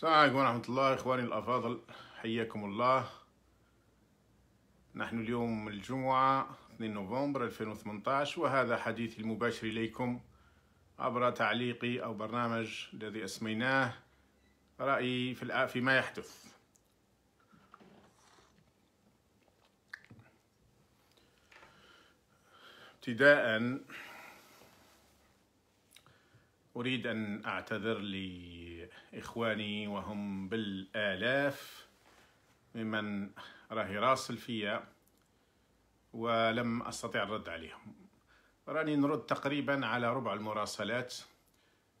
السلام عليكم ورحمة الله إخواني الأفاضل حياكم الله نحن اليوم الجمعة 2 نوفمبر 2018 وهذا حديثي المباشر إليكم عبر تعليقي أو برنامج الذي أسميناه رأيي في فيما يحدث ابتداءً أريد أن أعتذر لإخواني وهم بالآلاف ممن راهي راصل فيا ولم أستطع الرد عليهم راني نرد تقريبا على ربع المراسلات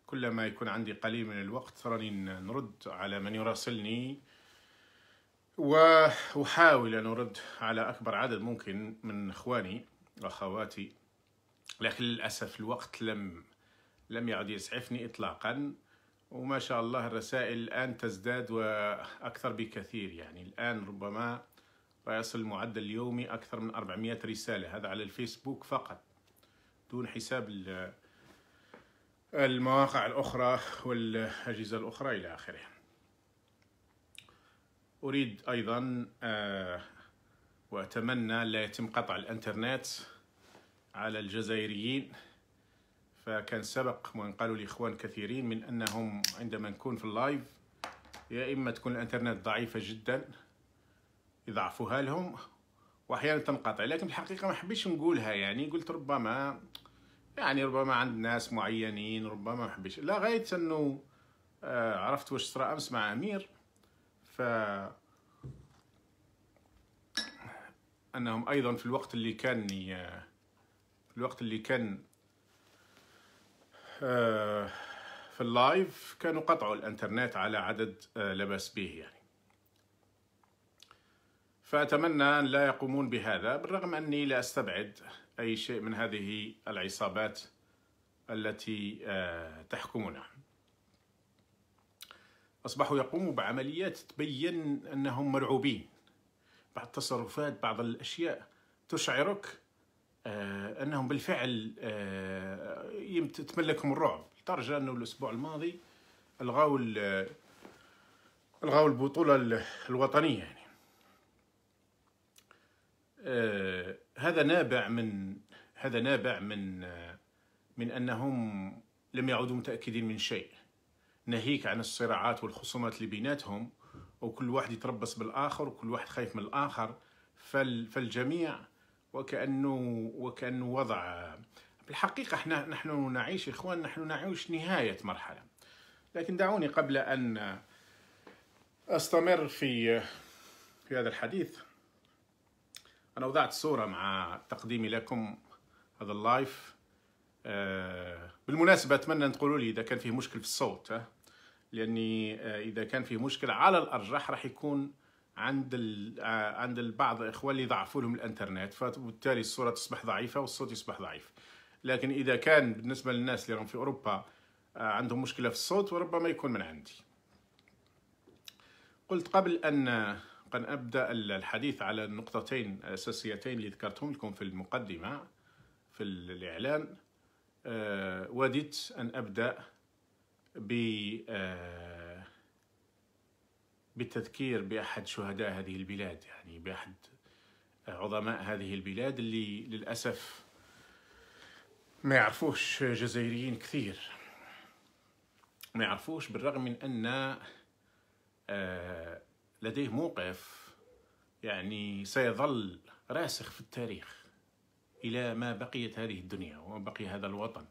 كلما يكون عندي قليل من الوقت راني نرد على من يراسلني وأحاول أن أرد على أكبر عدد ممكن من إخواني وأخواتي لكن للأسف الوقت لم لم يعد يسعفني إطلاقا وما شاء الله الرسائل الآن تزداد وأكثر بكثير يعني الآن ربما يصل المعدل اليومي أكثر من 400 رسالة هذا على الفيسبوك فقط دون حساب المواقع الأخرى والأجهزة الأخرى إلى آخره أريد أيضا آه، وأتمنى لا يتم قطع الإنترنت على الجزائريين فكان سبق وان قالوا لي اخوان كثيرين من انهم عندما نكون في اللايف يا اما تكون الانترنت ضعيفه جدا يضعفوها لهم واحيانا تنقطع لكن الحقيقه ما حبيتش نقولها يعني قلت ربما يعني ربما عند ناس معينين ربما ما حبيتش لا لغايه انه آه، عرفت واش صرا امس مع امير ف انهم ايضا في الوقت اللي كان آه، في الوقت اللي كان آه، في اللايف كانوا قطعوا الانترنت على عدد آه، لا باس به يعني فأتمنى أن لا يقومون بهذا بالرغم أني لا أستبعد أي شيء من هذه العصابات التي آه، تحكمنا أصبحوا يقوموا بعمليات تبين أنهم مرعوبين بعض التصرفات بعض الأشياء تشعرك آه، انهم بالفعل آه، تملكهم الرعب لدرجه انه الاسبوع الماضي الغاو الغاو البطوله الوطنيه يعني آه، هذا نابع من هذا نابع من من انهم لم يعودوا متاكدين من شيء ناهيك عن الصراعات والخصومات اللي بيناتهم وكل واحد يتربص بالاخر وكل واحد خايف من الاخر فالجميع وكأنه وكأنه وضع بالحقيقة احنا نحن نعيش إخوان نحن نعيش نهاية مرحلة لكن دعوني قبل أن أستمر في في هذا الحديث أنا وضعت صورة مع تقديمي لكم هذا اللايف آه، بالمناسبة أتمنى أن تقولوا لي إذا كان فيه مشكل في الصوت لأني آه، إذا كان فيه مشكل على الأرجح راح يكون عند آه، عند البعض الاخوه اللي ضعفوا لهم الانترنت فبالتالي الصوره تصبح ضعيفه والصوت يصبح ضعيف لكن اذا كان بالنسبه للناس اللي راهم في اوروبا آه، عندهم مشكله في الصوت وربما يكون من عندي قلت قبل ان قد ابدا الحديث على النقطتين الاساسيتين اللي ذكرتهم لكم في المقدمه في الاعلان آه، وددت ان ابدا ب بالتذكير بأحد شهداء هذه البلاد يعني بأحد عظماء هذه البلاد اللي للأسف ما يعرفوش جزائريين كثير ما يعرفوش بالرغم من أن آه، لديه موقف يعني سيظل راسخ في التاريخ إلى ما بقيت هذه الدنيا وما بقي هذا الوطن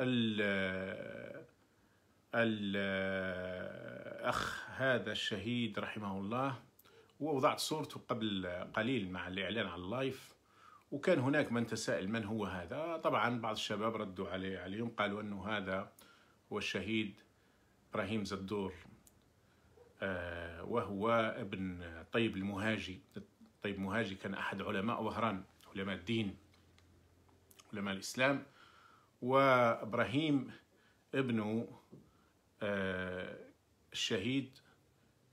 آه، الأخ هذا الشهيد رحمه الله ووضعت صورته قبل قليل مع الإعلان على اللايف وكان هناك من تساءل من هو هذا طبعا بعض الشباب ردوا عليه عليهم قالوا أنه هذا هو الشهيد إبراهيم زدور آه، وهو ابن طيب المهاجي طيب مهاجي كان أحد علماء وهران علماء الدين علماء الإسلام وإبراهيم ابنه آه، الشهيد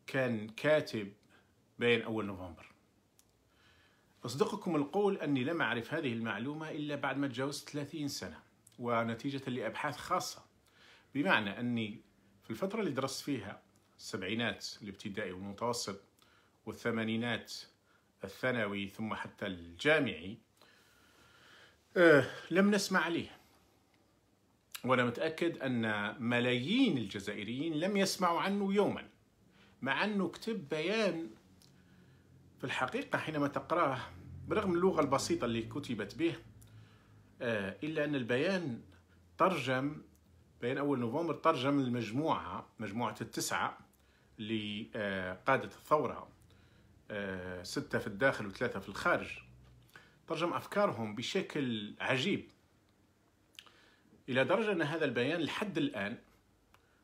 كان كاتب بين أول نوفمبر أصدقكم القول أني لم أعرف هذه المعلومة إلا بعد ما تجاوزت 30 سنة ونتيجة لأبحاث خاصة بمعنى أني في الفترة اللي درست فيها السبعينات الابتدائي والمتوسط والثمانينات الثانوي ثم حتى الجامعي أه لم نسمع عليه وأنا متأكد أن ملايين الجزائريين لم يسمعوا عنه يوما مع أنه كتب بيان في الحقيقة حينما تقراه برغم اللغة البسيطة اللي كتبت به آه، إلا أن البيان ترجم بيان أول نوفمبر ترجم المجموعة مجموعة التسعة لقادة آه، الثورة آه، ستة في الداخل وثلاثة في الخارج ترجم أفكارهم بشكل عجيب الى درجه ان هذا البيان لحد الان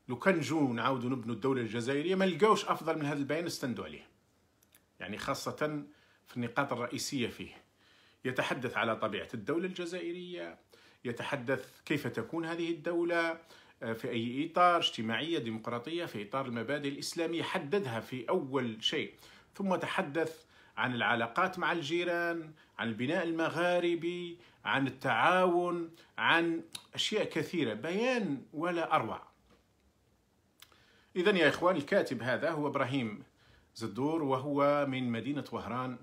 لو كان جو نعاودوا نبنوا الدوله الجزائريه ما لقاوش افضل من هذا البيان استندوا عليه يعني خاصه في النقاط الرئيسيه فيه يتحدث على طبيعه الدوله الجزائريه يتحدث كيف تكون هذه الدوله آه، في اي اطار اجتماعيه ديمقراطيه في اطار المبادئ الاسلاميه حددها في اول شيء ثم تحدث عن العلاقات مع الجيران عن البناء المغاربي عن التعاون عن أشياء كثيرة بيان ولا أروع إذا يا إخوان الكاتب هذا هو إبراهيم زدور وهو من مدينة وهران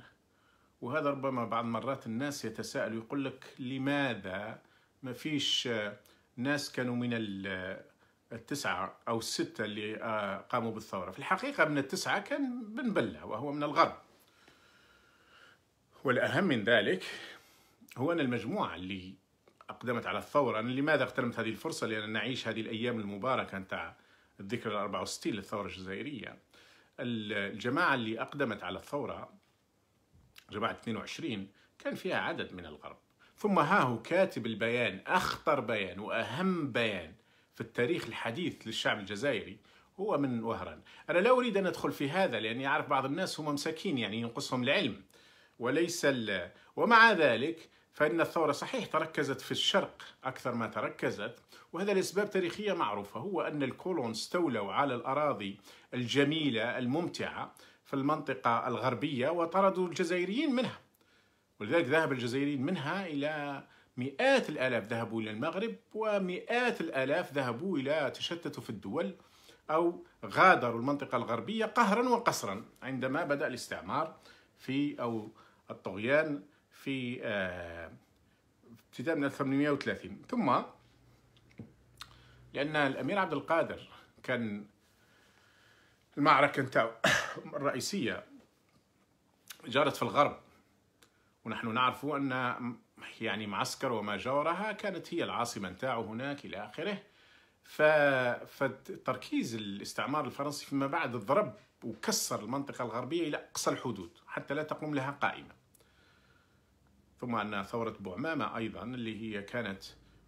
وهذا ربما بعض مرات الناس يتساءل ويقول لك لماذا ما فيش ناس كانوا من التسعة أو الستة اللي قاموا بالثورة في الحقيقة من التسعة كان بن بلة وهو من الغرب والأهم من ذلك هو أن المجموعة اللي أقدمت على الثورة أنا لماذا اغتنمت هذه الفرصة لأن نعيش هذه الأيام المباركة نتاع الذكرى ال 64 للثورة الجزائرية الجماعة اللي أقدمت على الثورة جماعة 22 كان فيها عدد من الغرب ثم ها هو كاتب البيان أخطر بيان وأهم بيان في التاريخ الحديث للشعب الجزائري هو من وهران أنا لا أريد أن أدخل في هذا لأني أعرف بعض الناس هم مساكين يعني ينقصهم العلم وليس لا ومع ذلك فإن الثورة صحيح تركزت في الشرق أكثر ما تركزت وهذا لأسباب تاريخية معروفة هو أن الكولون استولوا على الأراضي الجميلة الممتعة في المنطقة الغربية وطردوا الجزائريين منها ولذلك ذهب الجزائريين منها إلى مئات الآلاف ذهبوا إلى المغرب ومئات الآلاف ذهبوا إلى تشتتوا في الدول أو غادروا المنطقة الغربية قهرا وقسرا عندما بدأ الاستعمار في أو الطغيان في آه، ابتداء من 1830 ثم لأن الأمير عبد القادر كان المعركة نتاعو الرئيسية جرت في الغرب ونحن نعرف أن يعني معسكر وما جاورها كانت هي العاصمة نتاعو هناك إلى آخره ف... فتركيز الاستعمار الفرنسي فيما بعد ضرب وكسر المنطقة الغربية إلى أقصى الحدود حتى لا تقوم لها قائمة ثم أن ثورة بوعمامة أيضا اللي هي كانت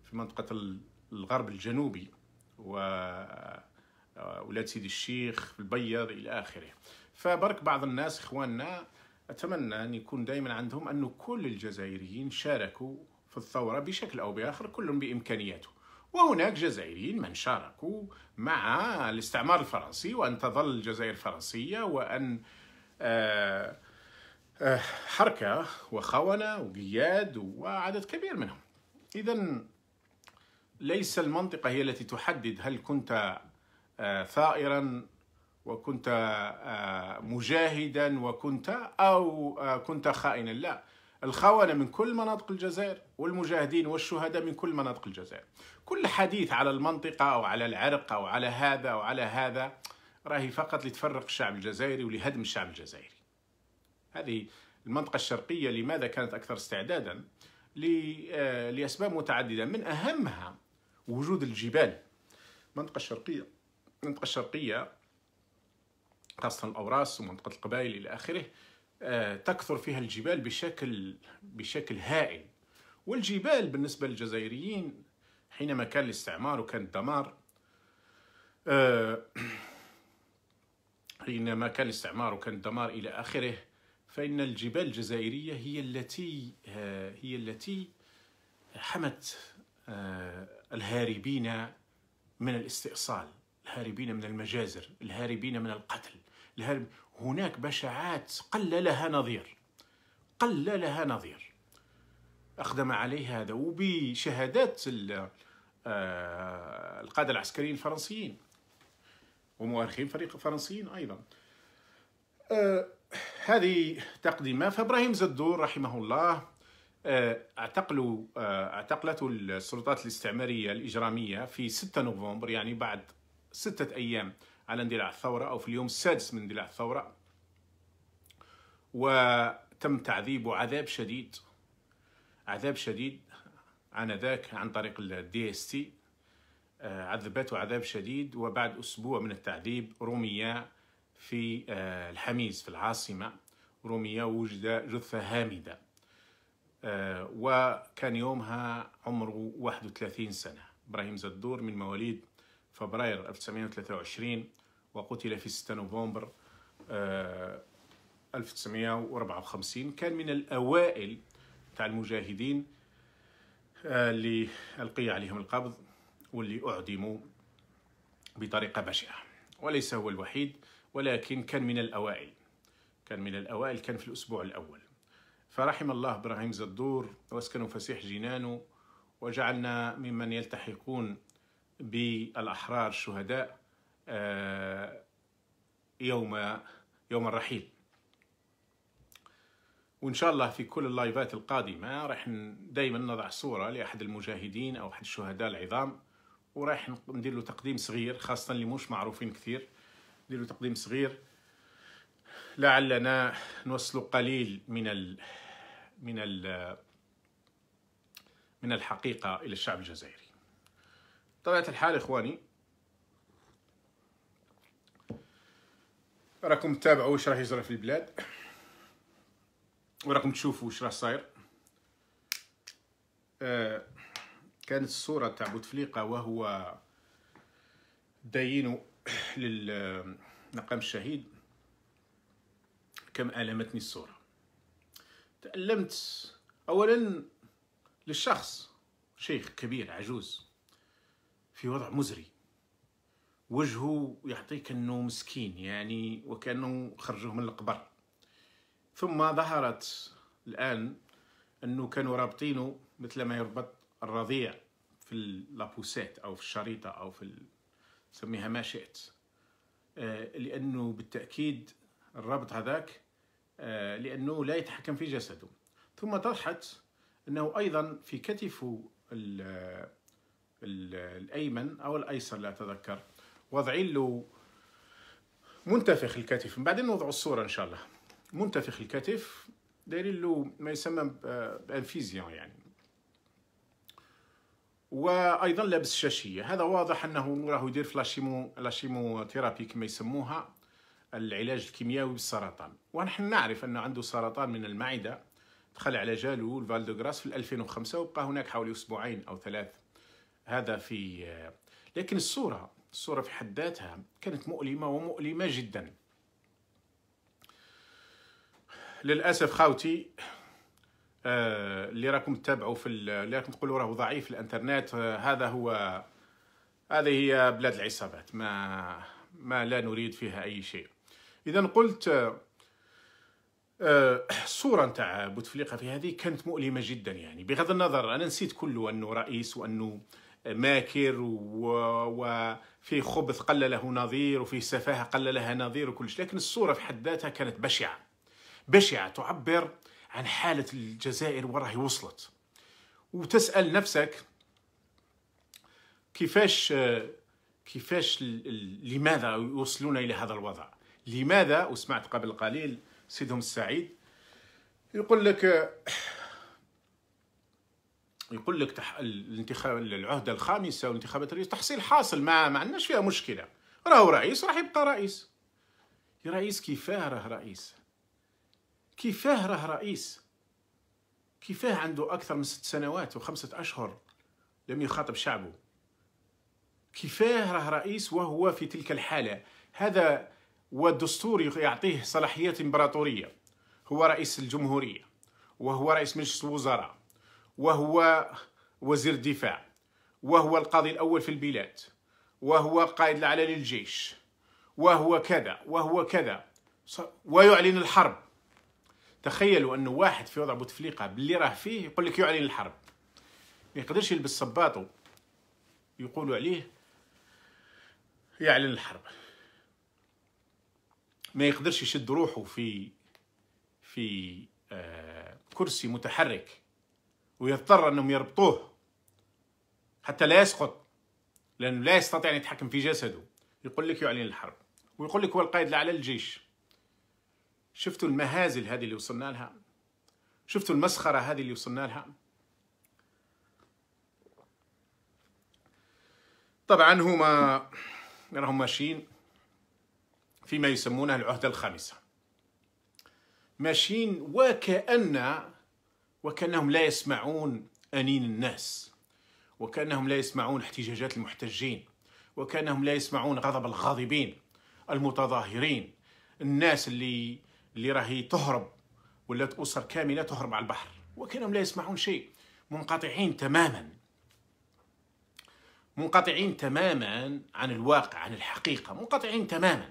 في منطقة الغرب الجنوبي و آه، ولاد سيدي الشيخ في البيض إلى آخره فبرك بعض الناس إخواننا أتمنى أن يكون دائما عندهم أن كل الجزائريين شاركوا في الثورة بشكل أو بآخر كل بإمكانياته وهناك جزائريين من شاركوا مع الاستعمار الفرنسي وأن تظل الجزائر فرنسية وأن آه آه، حركة وخونة وقياد وعدد كبير منهم إذا ليس المنطقة هي التي تحدد هل كنت آه، ثائرا وكنت آه، مجاهدا وكنت أو كنت خائنا لا الخونة من كل مناطق الجزائر والمجاهدين والشهداء من كل مناطق الجزائر كل حديث على المنطقة أو على العرق أو على هذا أو على هذا راهي فقط لتفرق الشعب الجزائري ولهدم الشعب الجزائري هذه المنطقة الشرقية لماذا كانت أكثر استعدادا؟ آه، لأسباب متعددة من أهمها وجود الجبال المنطقة الشرقية المنطقة الشرقية خاصة الأوراس ومنطقة القبائل إلى آخره آه، تكثر فيها الجبال بشكل بشكل هائل والجبال بالنسبة للجزائريين حينما كان الاستعمار وكان الدمار آه، حينما كان الاستعمار وكان الدمار إلى آخره فإن الجبال الجزائرية هي التي آه، هي التي حمت آه، الهاربين من الاستئصال الهاربين من المجازر الهاربين من القتل الهارب هناك بشاعات قل لها نظير قل لها نظير أقدم عليها هذا وبشهادات آه، القادة العسكريين الفرنسيين ومؤرخين فريق فرنسيين أيضا هذه تقدمة فإبراهيم زدور رحمه الله آه، اعتقلوا آه، اعتقلته السلطات الاستعمارية الإجرامية في 6 نوفمبر يعني بعد ستة أيام على اندلاع الثورة أو في اليوم السادس من اندلاع الثورة وتم تعذيب عذاب شديد عذاب شديد آنذاك عن طريق الدي اس آه، تي عذبته عذاب شديد وبعد أسبوع من التعذيب رمي في آه، الحميز في العاصمة رمي وجد جثة هامدة آه، وكان يومها عمره 31 سنة إبراهيم زدور من مواليد فبراير 1923 وقتل في 6 نوفمبر 1954 آه، كان من الأوائل تاع المجاهدين اللي ألقي عليهم القبض واللي أعدموا بطريقة بشعة وليس هو الوحيد ولكن كان من الأوائل كان من الأوائل كان في الأسبوع الأول فرحم الله إبراهيم زدور وسكنوا فسيح جنانه وجعلنا ممن يلتحقون بالأحرار الشهداء آه، يوم يوم الرحيل وإن شاء الله في كل اللايفات القادمة راح دايما نضع صورة لأحد المجاهدين أو أحد الشهداء العظام وراح ندير له تقديم صغير خاصة اللي مش معروفين كثير نديرو تقديم صغير لعلنا نوصل قليل من ال من ال من الحقيقة إلى الشعب الجزائري طبيعة الحال إخواني راكم تتابعوا واش راه يجرى في البلاد وراكم تشوفوا واش راه صاير آه كانت الصورة تاع بوتفليقة وهو داينه للمقام الشهيد كم ألمتني الصورة تألمت أولا للشخص شيخ كبير عجوز في وضع مزري وجهه يعطيك أنه مسكين يعني وكأنه خرجوه من القبر ثم ظهرت الآن أنه كانوا رابطينه مثل ما يربط الرضيع في لابوسات أو في الشريطة أو في سميها ما شئت آه، لأنه بالتأكيد الرابط هذاك آه، لأنه لا يتحكم في جسده ثم طرحت أنه أيضا في كتفه ال الأيمن أو الأيسر لا أتذكر وضعين له منتفخ الكتف بعدين نوضع الصورة إن شاء الله منتفخ الكتف دايرين له ما يسمى آه، بانفيزيون يعني وايضا لابس شاشيه هذا واضح انه راه يدير في لاشيمو لاشيمو ثيرابي كما يسموها العلاج الكيميائي بالسرطان ونحن نعرف انه عنده سرطان من المعده دخل على جاله الفالدوغراس في 2005 وبقى هناك حوالي اسبوعين او ثلاث هذا في لكن الصوره الصوره في حد ذاتها كانت مؤلمه ومؤلمه جدا للاسف خاوتي آه، اللي راكم تتابعوا في اللي راكم تقولوا راه ضعيف الانترنت آه، هذا هو هذه هي بلاد العصابات ما ما لا نريد فيها اي شيء اذا قلت آه، الصورة نتاع بوتفليقة في هذه كانت مؤلمة جدا يعني بغض النظر أنا نسيت كله أنه رئيس وأنه ماكر وفي خبث قل له نظير وفي سفاهة قل لها نظير وكل شيء لكن الصورة في حد ذاتها كانت بشعة بشعة تعبر عن حالة الجزائر وراهي وصلت وتسأل نفسك كيفاش كيفاش لماذا يوصلون إلى هذا الوضع لماذا وسمعت قبل قليل سيدهم السعيد يقول لك يقول لك تح... الانتخاب العهده الخامسه والانتخابات الرئيس تحصيل حاصل ما ما عندناش فيها مشكله راهو رئيس راح يبقى رئيس رئيس كيفاه راه رئيس كيفاه راه رئيس كيفاه عنده أكثر من ست سنوات وخمسة أشهر لم يخاطب شعبه كيفاه راه رئيس وهو في تلك الحالة هذا والدستور يعطيه صلاحيات إمبراطورية هو رئيس الجمهورية وهو رئيس مجلس الوزراء وهو وزير الدفاع وهو القاضي الأول في البلاد وهو القائد الأعلى للجيش وهو كذا وهو كذا ويعلن الحرب تخيلوا انه واحد في وضع بوتفليقه باللي راه فيه يقول لك يعلن الحرب ما يقدرش يلبس صباطه يقولوا عليه يعلن الحرب ما يقدرش يشد روحه في في آه، كرسي متحرك ويضطر انهم يربطوه حتى لا يسقط لانه لا يستطيع ان يتحكم في جسده يقول لك يعلن الحرب ويقول لك هو القائد الاعلى للجيش شفتوا المهازل هذه اللي وصلنا لها شفتوا المسخرة هذه اللي وصلنا لها طبعا هما راهم ماشيين فيما يسمونه العهدة الخامسة ماشيين وكأن وكأنهم لا يسمعون أنين الناس وكأنهم لا يسمعون احتجاجات المحتجين وكأنهم لا يسمعون غضب الغاضبين المتظاهرين الناس اللي اللي راهي تهرب ولا أسر كاملة تهرب على البحر وكانهم لا يسمعون شيء منقطعين تماما منقطعين تماما عن الواقع عن الحقيقة منقطعين تماما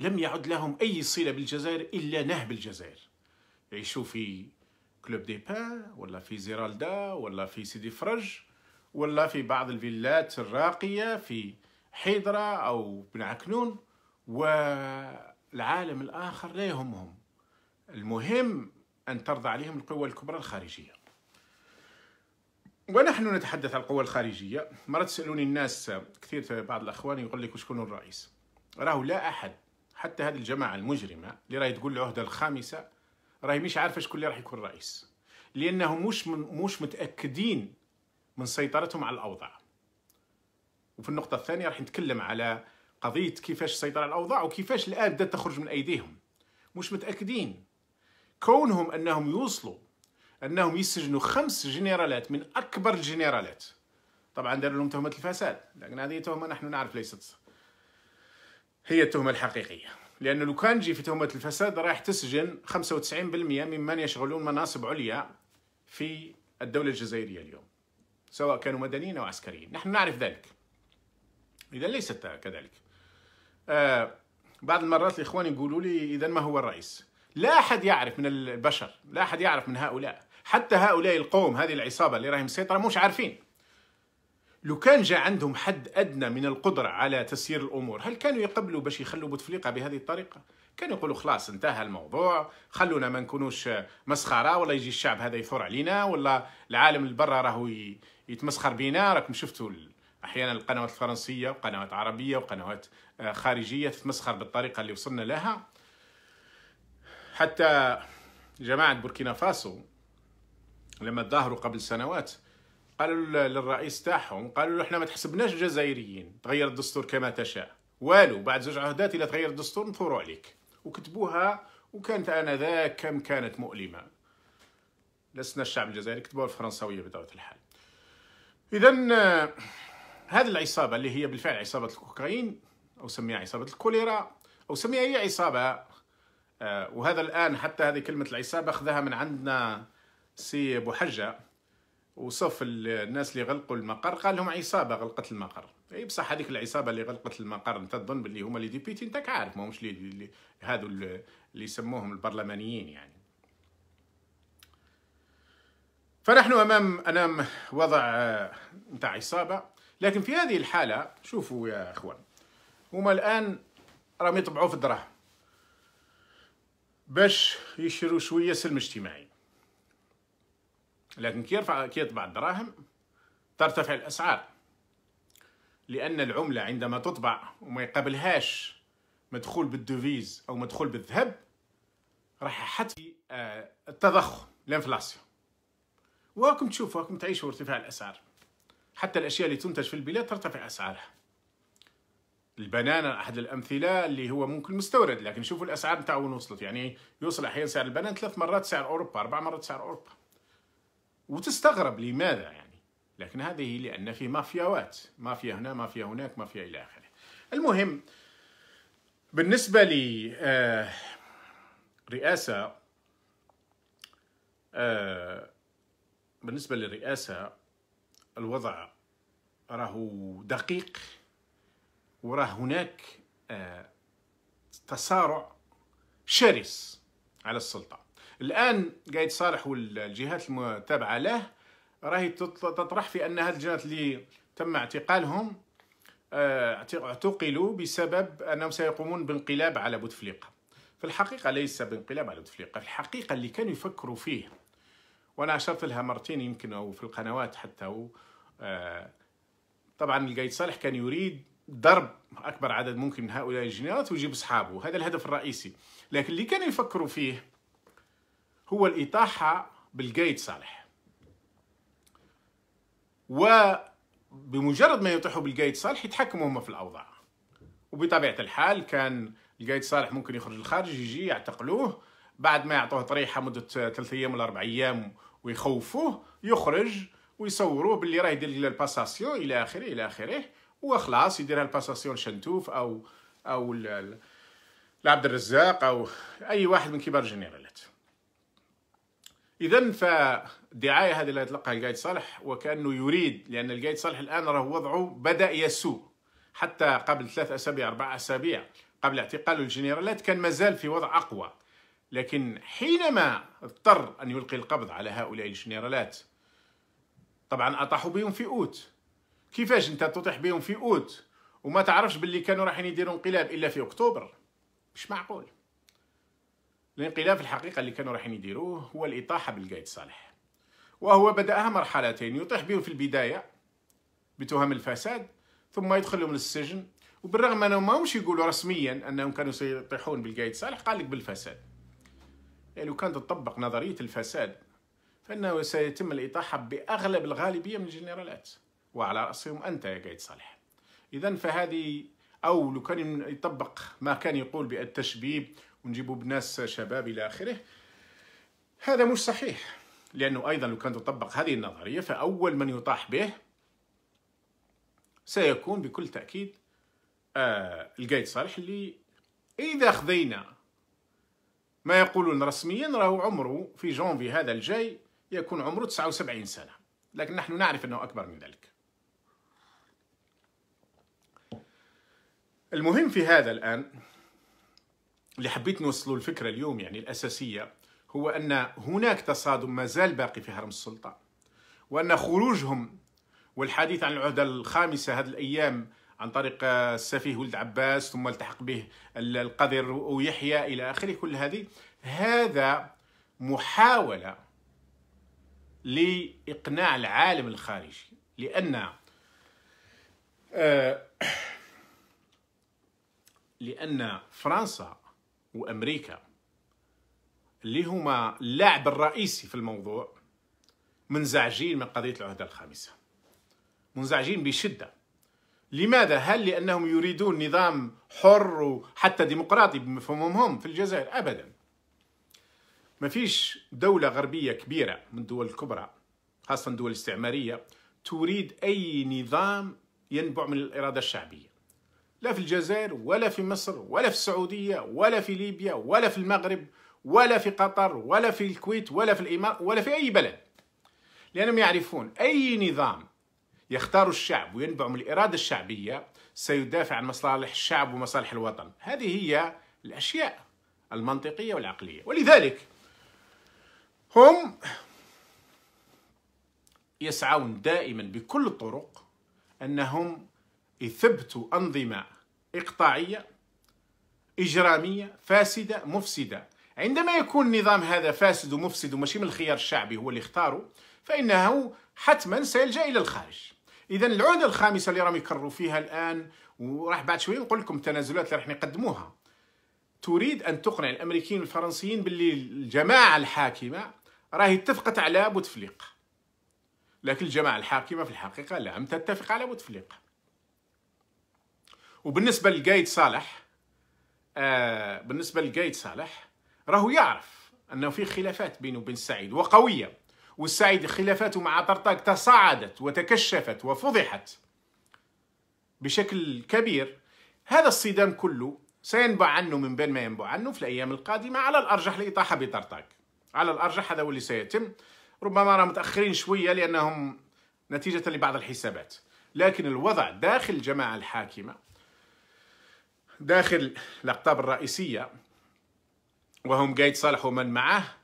لم يعد لهم أي صلة بالجزائر إلا نهب الجزائر يعيشوا في كلوب دي بان ولا في زيرالدا ولا في سيدي فرج ولا في بعض الفيلات الراقية في حيدرة أو بن عكنون و العالم الآخر لا يهمهم المهم أن ترضى عليهم القوى الكبرى الخارجية ونحن نتحدث عن القوى الخارجية مرة تسألوني الناس كثير بعض الأخوان يقول لك شكون الرئيس راهو لا أحد حتى هذه الجماعة المجرمة اللي راهي تقول العهدة الخامسة راهي مش عارفة شكون اللي راح يكون رئيس لأنهم مش من مش متأكدين من سيطرتهم على الأوضاع وفي النقطة الثانية راح نتكلم على قضيه كيفاش السيطره على الاوضاع وكيفاش بدات تخرج من ايديهم مش متاكدين كونهم انهم يوصلوا انهم يسجنوا خمس جنرالات من اكبر الجنرالات طبعا داروا لهم تهمه الفساد لكن هذه تهمه نحن نعرف ليست هي التهمه الحقيقيه لانه لو كان جي في تهمه الفساد راح تسجن 95% ممن يشغلون مناصب عليا في الدوله الجزائريه اليوم سواء كانوا مدنيين او عسكريين نحن نعرف ذلك اذا ليست كذلك آه، بعض المرات الاخوان يقولوا لي اذا ما هو الرئيس لا احد يعرف من البشر لا احد يعرف من هؤلاء حتى هؤلاء القوم هذه العصابه اللي راهي مسيطره مش عارفين لو كان جاء عندهم حد ادنى من القدره على تسيير الامور هل كانوا يقبلوا باش يخلوا بوتفليقه بهذه الطريقه كانوا يقولوا خلاص انتهى الموضوع خلونا ما نكونوش مسخره ولا يجي الشعب هذا يثور علينا ولا العالم اللي برا راهو يتمسخر بينا راكم شفتوا احيانا القنوات الفرنسيه وقنوات عربيه وقنوات آه، خارجيه تتمسخر بالطريقه اللي وصلنا لها حتى جماعه بوركينا فاسو لما ظهروا قبل سنوات قالوا للرئيس تاعهم قالوا له احنا ما تحسبناش جزائريين تغير الدستور كما تشاء والو بعد زوج عهدات الى تغير الدستور نثوروا عليك وكتبوها وكانت انذاك كم كانت مؤلمه لسنا الشعب الجزائري كتبوها الفرنساويه بطبيعه الحال اذا آه، هذه العصابة اللي هي بالفعل عصابة الكوكايين أو سميها عصابة الكوليرا أو سميها أي عصابة آه، وهذا الآن حتى هذه كلمة العصابة أخذها من عندنا سي بوحجة وصف الناس اللي غلقوا المقر قال لهم عصابة غلقت المقر اي بصح هذيك العصابة اللي غلقت المقر انت تظن باللي هما لي ديبيتي انت عارف ماهمش لي, لي هذو اللي يسموهم البرلمانيين يعني فنحن امام امام وضع آه، نتاع عصابه لكن في هذه الحالة شوفوا يا اخوان هما الان راهم يطبعوا في الدراهم باش يشروا شوية سلم اجتماعي لكن كي يرفع كي يطبع الدراهم ترتفع الاسعار لان العملة عندما تطبع وما يقابلهاش مدخول بالدوفيز او مدخول بالذهب راح حتى آه، التضخم الانفلاسيون وراكم تشوفوا راكم تعيشوا ارتفاع الاسعار حتى الأشياء اللي تنتج في البلاد ترتفع أسعارها البنان أحد الأمثلة اللي هو ممكن مستورد لكن شوفوا الأسعار نتاعو وين وصلت يعني يوصل أحيانا سعر البنان ثلاث مرات سعر أوروبا أربع مرات سعر أوروبا وتستغرب لماذا يعني لكن هذه لأن في مافياوات مافيا هنا مافيا هناك مافيا إلى آخره المهم بالنسبة ل آه، رئاسة آه، بالنسبة للرئاسة الوضع راهو دقيق وراه هناك آه، تسارع شرس على السلطة الآن قايد صالح والجهات المتابعة له راهي تطرح في أن هذه الجهات اللي تم اعتقالهم آه، اعتقلوا بسبب أنهم سيقومون بانقلاب على بوتفليقة في الحقيقة ليس بانقلاب على بوتفليقة في الحقيقة اللي كانوا يفكروا فيه وانا اشرت لها مرتين يمكن او في القنوات حتى و آه، طبعا القايد صالح كان يريد ضرب اكبر عدد ممكن من هؤلاء الجنرالات ويجيب اصحابه هذا الهدف الرئيسي لكن اللي كانوا يفكروا فيه هو الاطاحه بالقايد صالح وبمجرد ما يطيحوا بالقايد صالح يتحكموا هم في الاوضاع وبطبيعه الحال كان القايد صالح ممكن يخرج الخارج يجي يعتقلوه بعد ما يعطوه طريحه مده ثلاث ايام ولا اربع ايام ويخوفوه يخرج ويصوروه باللي راه يدير الباساسيون الى اخره الى اخره وخلاص يديرها الباساسيون شنتوف او او لعبد الرزاق او اي واحد من كبار الجنرالات اذا فالدعايه هذه اللي تلقاها القايد صالح وكانه يريد لان القايد صالح الان راه وضعه بدا يسوء حتى قبل ثلاث اسابيع اربع اسابيع قبل اعتقاله الجنرالات كان مازال في وضع اقوى لكن حينما اضطر أن يلقي القبض على هؤلاء الجنرالات طبعا أطاحوا بهم في أوت كيفاش أنت تطيح بهم في أوت وما تعرفش باللي كانوا رايحين يديروا انقلاب إلا في أكتوبر مش معقول الانقلاب في الحقيقة اللي كانوا رايحين يديروه هو الإطاحة بالقايد صالح وهو بدأها مرحلتين يطيح بهم في البداية بتهم الفساد ثم يدخلهم للسجن وبالرغم انهم ما مش يقولوا رسميا انهم كانوا سيطيحون بالقايد صالح قال لك بالفساد إيه، لو كان تطبق نظرية الفساد فإنه سيتم الإطاحة بأغلب الغالبية من الجنرالات وعلى رأسهم أنت يا قايد صالح إذا فهذه أو لو كان يطبق ما كان يقول بالتشبيب ونجيبوا بناس شباب إلى آخره هذا مش صحيح لأنه أيضا لو كان تطبق هذه النظرية فأول من يطاح به سيكون بكل تأكيد آه القايد صالح اللي إذا خذينا ما يقولون رسميا راهو عمره في جونفي هذا الجاي يكون عمره 79 سنة لكن نحن نعرف أنه أكبر من ذلك المهم في هذا الآن اللي حبيت نوصله الفكرة اليوم يعني الأساسية هو أن هناك تصادم ما زال باقي في هرم السلطة وأن خروجهم والحديث عن العهدة الخامسة هذه الأيام عن طريق السفيه ولد عباس ثم التحق به القذر ويحيى إلى آخره كل هذه هذا محاولة لإقناع العالم الخارجي لأن آه، لأن فرنسا وأمريكا اللي هما اللاعب الرئيسي في الموضوع منزعجين من قضية العهدة الخامسة منزعجين بشدة لماذا؟ هل لأنهم يريدون نظام حر وحتى ديمقراطي بمفهومهم في الجزائر؟ أبدا ما فيش دولة غربية كبيرة من الدول الكبرى خاصة الدول الاستعمارية تريد أي نظام ينبع من الإرادة الشعبية لا في الجزائر ولا في مصر ولا في السعودية ولا في ليبيا ولا في المغرب ولا في قطر ولا في الكويت ولا في الإمارات ولا في أي بلد لأنهم يعرفون أي نظام يختار الشعب وينبع من الإرادة الشعبية سيدافع عن مصالح الشعب ومصالح الوطن هذه هي الأشياء المنطقية والعقلية ولذلك هم يسعون دائما بكل الطرق أنهم يثبتوا أنظمة إقطاعية إجرامية فاسدة مفسدة عندما يكون النظام هذا فاسد ومفسد وماشي من الخيار الشعبي هو اللي اختاره فإنه حتما سيلجأ إلى الخارج اذا العوده الخامسه اللي راهم يكرروا فيها الان وراح بعد شويه نقول لكم التنازلات اللي راح يقدموها تريد ان تقنع الامريكيين والفرنسيين باللي الجماعه الحاكمه راهي اتفقت على بوتفليقه لكن الجماعه الحاكمه في الحقيقه لم تتفق على بوتفليقه وبالنسبه للقايد صالح آه بالنسبه للقايد صالح راهو يعرف انه في خلافات بينه وبين السعيد وقويه والسعيد خلافاته مع طرطاق تصاعدت وتكشفت وفضحت بشكل كبير هذا الصدام كله سينبع عنه من بين ما ينبع عنه في الأيام القادمة على الأرجح الإطاحة بطرطاق على الأرجح هذا هو اللي سيتم ربما راه متأخرين شوية لأنهم نتيجة لبعض الحسابات لكن الوضع داخل الجماعة الحاكمة داخل الأقطاب الرئيسية وهم قايد صالح ومن معه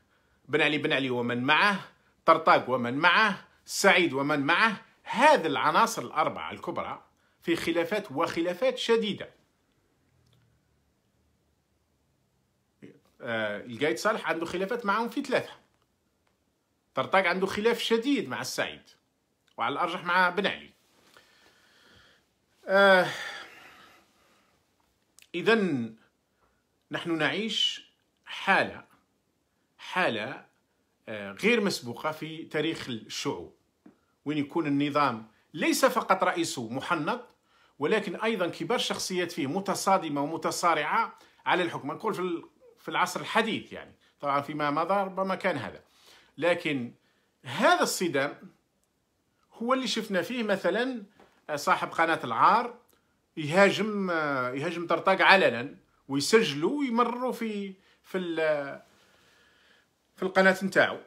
بن علي بن علي ومن معه طرطاق ومن معه سعيد ومن معه هذه العناصر الأربعة الكبرى في خلافات وخلافات شديدة آه، القايد صالح عنده خلافات معهم في ثلاثة طرطاق عنده خلاف شديد مع السعيد وعلى الأرجح مع بن علي آه إذا نحن نعيش حالة حالة آه، غير مسبوقة في تاريخ الشعوب وين يكون النظام ليس فقط رئيسه محنط ولكن أيضا كبار الشخصيات فيه متصادمة ومتصارعة على الحكم نقول في في العصر الحديث يعني طبعا فيما مضى ربما كان هذا لكن هذا الصدام هو اللي شفنا فيه مثلا آه، صاحب قناة العار يهاجم آه، يهاجم طرطاق علنا ويسجلوا ويمروا في في في القناه نتاعو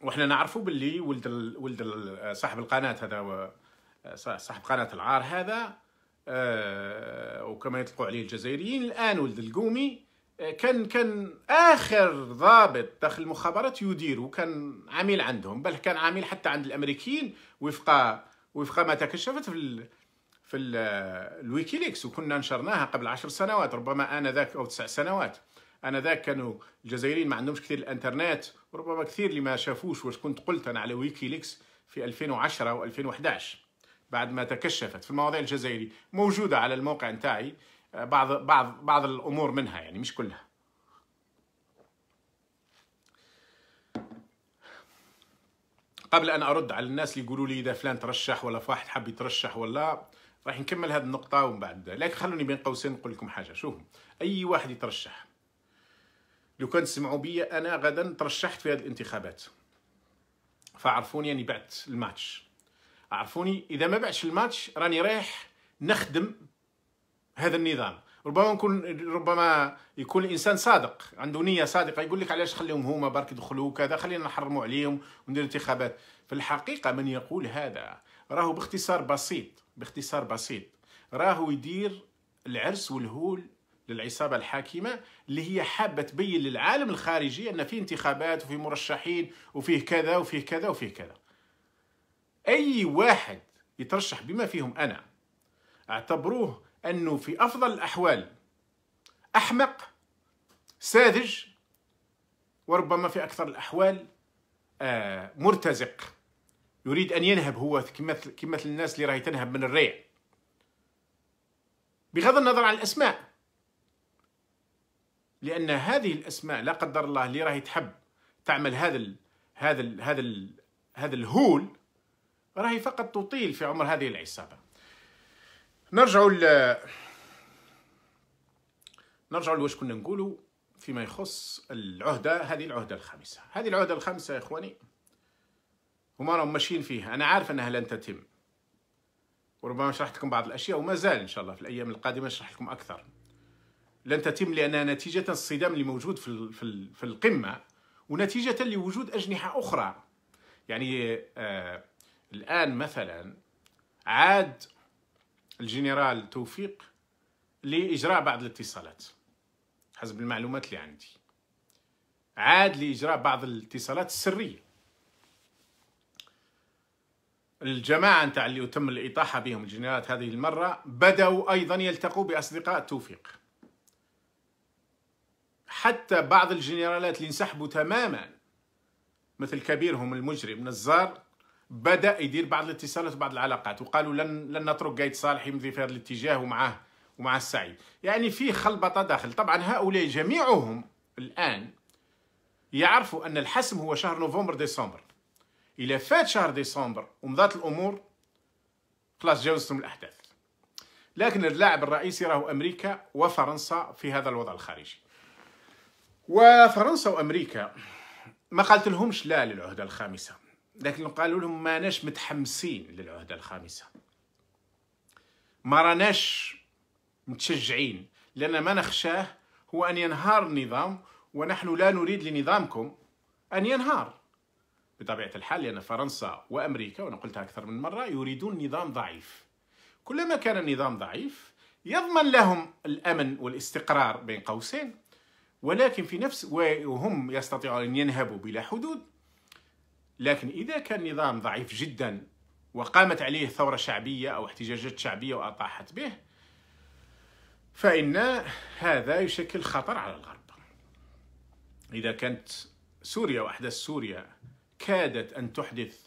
وحنا نعرفوا باللي ولد ال ولد ال صاحب القناه هذا صاحب قناه العار هذا آه، وكما يطلقوا عليه الجزائريين الان ولد القومي آه، كان كان اخر ضابط داخل المخابرات يدير وكان عميل عندهم بل كان عميل حتى عند الامريكيين وفق وفق ما تكشفت في ال في آه، الويكيليكس وكنا نشرناها قبل عشر سنوات ربما انذاك او تسع سنوات انا ذاك كانوا الجزائريين ما عندهمش كثير الانترنت وربما كثير اللي ما شافوش واش كنت قلت انا على ويكيليكس في 2010 و2011 بعد ما تكشفت في المواضيع الجزائري موجوده على الموقع نتاعي آه، بعض بعض بعض الامور منها يعني مش كلها قبل ان ارد على الناس اللي يقولوا لي اذا فلان ترشح ولا واحد حاب يترشح ولا راح نكمل هذه النقطه ومن بعد لكن خلوني بين قوسين نقول لكم حاجه شوفوا اي واحد يترشح لو كان تسمعوا بيا انا غدا ترشحت في هذه الانتخابات فعرفوني اني بعت الماتش عرفوني اذا ما بعتش الماتش راني رايح نخدم هذا النظام ربما نكون ربما يكون الانسان صادق عنده نيه صادقه يقول لك علاش خليهم هما برك يدخلوا وكذا خلينا نحرموا عليهم وندير انتخابات في الحقيقه من يقول هذا راهو باختصار بسيط باختصار بسيط راهو يدير العرس والهول للعصابة الحاكمة اللي هي حابة تبين للعالم الخارجي أن في انتخابات وفي مرشحين وفيه كذا وفيه كذا وفيه كذا أي واحد يترشح بما فيهم أنا اعتبروه أنه في أفضل الأحوال أحمق ساذج وربما في أكثر الأحوال آه مرتزق يريد أن ينهب هو كمثل الناس اللي راهي تنهب من الريع بغض النظر عن الأسماء لان هذه الاسماء لا قدر الله اللي راهي تحب تعمل هذا ال هذا ال هذا الـ هذا الهول راهي فقط تطيل في عمر هذه العصابه نرجع ل نرجع لواش كنا نقولوا فيما يخص العهده هذه العهده الخامسه هذه العهده الخامسه يا اخواني هما راهم ماشيين فيها انا عارف انها لن تتم وربما شرحت لكم بعض الاشياء وما زال ان شاء الله في الايام القادمه نشرح لكم اكثر لن تتم لأنها نتيجة الصدام الموجود في في القمة ونتيجة لوجود أجنحة أخرى يعني آه الآن مثلا عاد الجنرال توفيق لإجراء بعض الاتصالات حسب المعلومات اللي عندي عاد لإجراء بعض الاتصالات السرية الجماعة نتاع اللي تم الإطاحة بهم الجنرالات هذه المرة بدأوا أيضا يلتقوا بأصدقاء توفيق حتى بعض الجنرالات اللي انسحبوا تماما مثل كبيرهم المجرم نزار بدا يدير بعض الاتصالات وبعض العلاقات وقالوا لن لن نترك قايد صالح يمضي في هذا الاتجاه ومعه ومع السعيد يعني في خلبطه داخل طبعا هؤلاء جميعهم الان يعرفوا ان الحسم هو شهر نوفمبر ديسمبر الى فات شهر ديسمبر ومضات الامور خلاص جاوزتم الاحداث لكن اللاعب الرئيسي راهو امريكا وفرنسا في هذا الوضع الخارجي وفرنسا وامريكا ما قالت لهمش لا للعهده الخامسه لكن قالوا لهم ما ناش متحمسين للعهده الخامسه ما راناش متشجعين لان ما نخشاه هو ان ينهار النظام ونحن لا نريد لنظامكم ان ينهار بطبيعه الحال لان فرنسا وامريكا وانا قلتها اكثر من مره يريدون نظام ضعيف كلما كان النظام ضعيف يضمن لهم الامن والاستقرار بين قوسين ولكن في نفس وهم يستطيعون أن ينهبوا بلا حدود لكن إذا كان نظام ضعيف جدا وقامت عليه ثورة شعبية أو احتجاجات شعبية وأطاحت به فإن هذا يشكل خطر على الغرب إذا كانت سوريا وأحداث سوريا كادت أن تحدث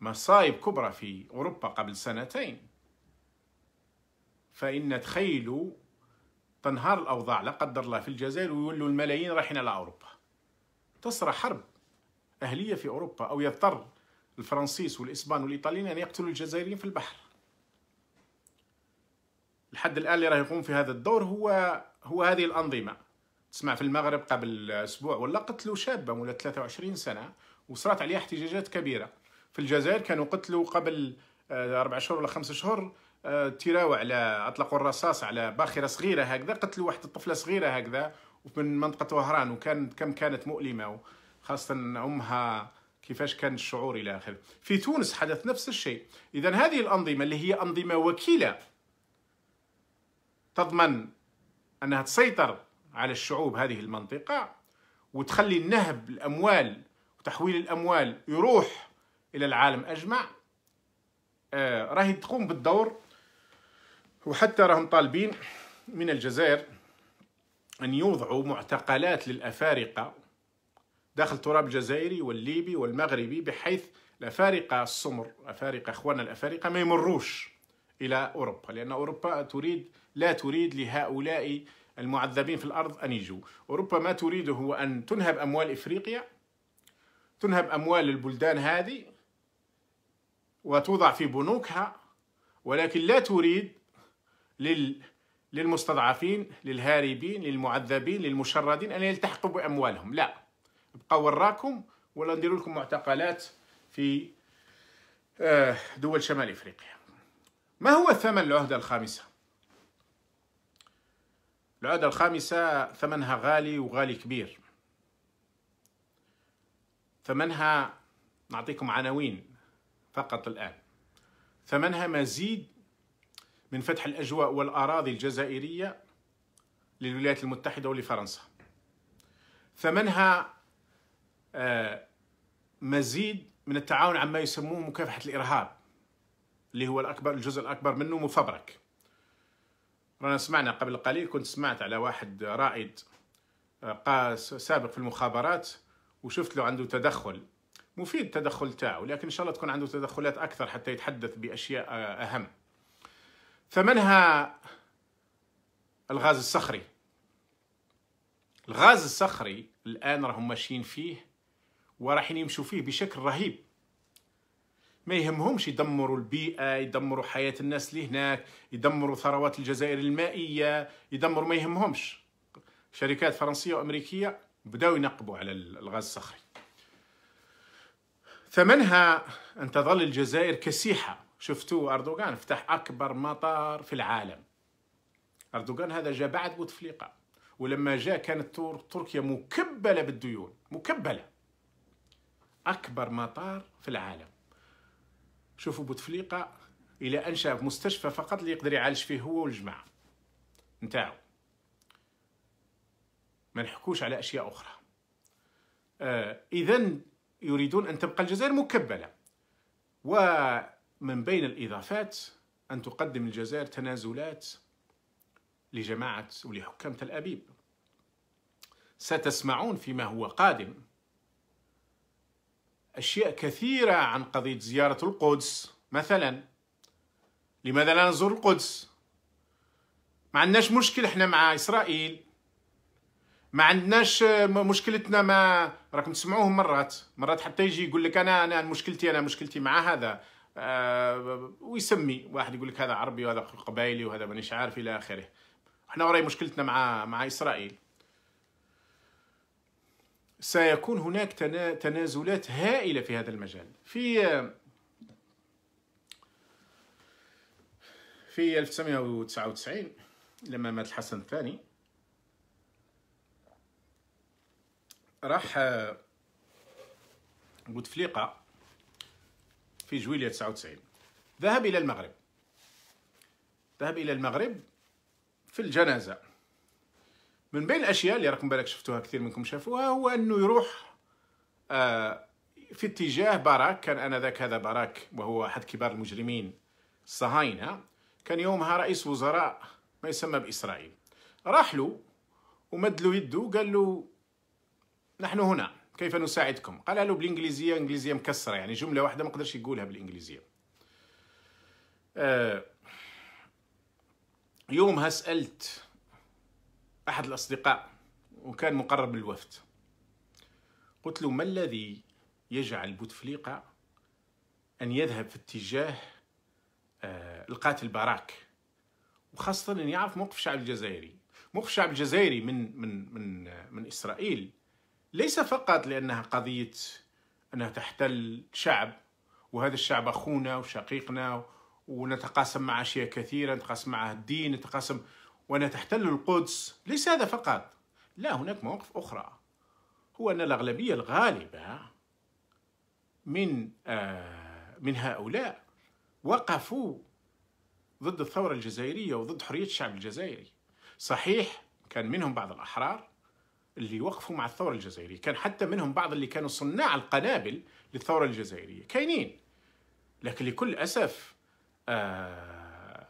مصايب كبرى في أوروبا قبل سنتين فإن تخيلوا تنهار الاوضاع لا قدر الله في الجزائر ويولوا الملايين رايحين على اوروبا تصرى حرب اهليه في اوروبا او يضطر الفرنسيس والاسبان والايطاليين ان يقتلوا الجزائريين في البحر الحد الان اللي راه يقوم في هذا الدور هو هو هذه الانظمه تسمع في المغرب قبل اسبوع ولا قتلوا شابه ولا 23 سنه وصرات عليها احتجاجات كبيره في الجزائر كانوا قتلوا قبل آه، اربع شهور ولا خمس شهور آه، تراو على اطلقوا الرصاص على باخره صغيره هكذا قتلوا واحد الطفله صغيره هكذا من منطقه وهران وكانت كم كانت مؤلمه خاصه امها كيفاش كان الشعور الى اخره في تونس حدث نفس الشيء اذا هذه الانظمه اللي هي انظمه وكيله تضمن انها تسيطر على الشعوب هذه المنطقه وتخلي النهب الاموال وتحويل الاموال يروح الى العالم اجمع آه راهي تقوم بالدور وحتى راهم طالبين من الجزائر أن يوضعوا معتقلات للأفارقة داخل التراب الجزائري والليبي والمغربي بحيث الأفارقة السمر أفارقة إخواننا الأفارقة ما يمروش إلى أوروبا لأن أوروبا تريد لا تريد لهؤلاء المعذبين في الأرض أن يجوا أوروبا ما تريده هو أن تنهب أموال إفريقيا تنهب أموال البلدان هذه وتوضع في بنوكها ولكن لا تريد لل للمستضعفين للهاربين للمعذبين للمشردين أن يلتحقوا بأموالهم لا ابقوا وراكم ولا نديروا لكم معتقلات في آه، دول شمال إفريقيا ما هو ثمن العهدة الخامسة؟ العهدة الخامسة ثمنها غالي وغالي كبير ثمنها نعطيكم عناوين فقط الآن ثمنها مزيد من فتح الأجواء والأراضي الجزائرية للولايات المتحدة ولفرنسا ثمنها آه، مزيد من التعاون عما يسموه مكافحة الإرهاب اللي هو الأكبر الجزء الأكبر منه مفبرك رانا سمعنا قبل قليل كنت سمعت على واحد رائد آه، سابق في المخابرات وشفت له عنده تدخل مفيد التدخل تاعه لكن ان شاء الله تكون عنده تدخلات اكثر حتى يتحدث باشياء آه، اهم ثمنها الغاز الصخري الغاز الصخري الآن راهم ماشيين فيه وراحين يمشوا فيه بشكل رهيب ما يهمهمش يدمروا البيئة يدمروا حياة الناس اللي هناك يدمروا ثروات الجزائر المائية يدمروا ما يهمهمش شركات فرنسية وأمريكية بداوا ينقبوا على الغاز الصخري ثمنها أن تظل الجزائر كسيحة شفتوا أردوغان فتح أكبر مطار في العالم أردوغان هذا جاء بعد بوتفليقة ولما جاء كانت تركيا مكبلة بالديون مكبلة أكبر مطار في العالم شوفوا بوتفليقة إلى أنشأ مستشفى فقط اللي يقدر يعالج فيه هو والجماعة نتاعو ما نحكوش على أشياء أخرى آه إذا يريدون أن تبقى الجزائر مكبلة و من بين الإضافات أن تقدم الجزائر تنازلات لجماعة ولحكام تل أبيب ستسمعون فيما هو قادم أشياء كثيرة عن قضية زيارة القدس مثلا لماذا لا نزور القدس ما عندناش مشكل احنا مع إسرائيل ما عندناش مشكلتنا ما راكم تسمعوهم مرات مرات حتى يجي يقول لك انا انا مشكلتي انا مشكلتي مع هذا آه، ويسمي واحد يقول لك هذا عربي وهذا قبائلي وهذا مانيش عارف الى اخره احنا وراي مشكلتنا مع مع اسرائيل سيكون هناك تنازلات هائله في هذا المجال في في 1999 لما مات الحسن الثاني راح بوتفليقه آه، في جويلية 99 ذهب إلى المغرب ذهب إلى المغرب في الجنازة من بين الأشياء اللي راكم بالك شفتوها كثير منكم شافوها هو أنه يروح آه، في اتجاه باراك كان آنذاك هذا باراك وهو أحد كبار المجرمين الصهاينة كان يومها رئيس وزراء ما يسمى بإسرائيل راح له ومد له يده قال له نحن هنا كيف نساعدكم قال له بالانجليزيه انجليزيه مكسره يعني جمله واحده ما قدرش يقولها بالانجليزيه آه، يومها سالت احد الاصدقاء وكان مقرب من الوفد قلت له ما الذي يجعل بوتفليقه ان يذهب في اتجاه آه، القاتل باراك وخاصه ان يعرف موقف الشعب الجزائري موقف الشعب الجزائري من من من آه، من اسرائيل ليس فقط لأنها قضية أنها تحتل شعب وهذا الشعب أخونا وشقيقنا ونتقاسم معه أشياء كثيرة نتقاسم معه الدين نتقاسم وأنها تحتل القدس ليس هذا فقط لا هناك مواقف أخرى هو أن الأغلبية الغالبة من آه من هؤلاء وقفوا ضد الثورة الجزائرية وضد حرية الشعب الجزائري صحيح كان منهم بعض الأحرار اللي وقفوا مع الثورة الجزائرية كان حتى منهم بعض اللي كانوا صناع القنابل للثورة الجزائرية كاينين لكن لكل أسف آه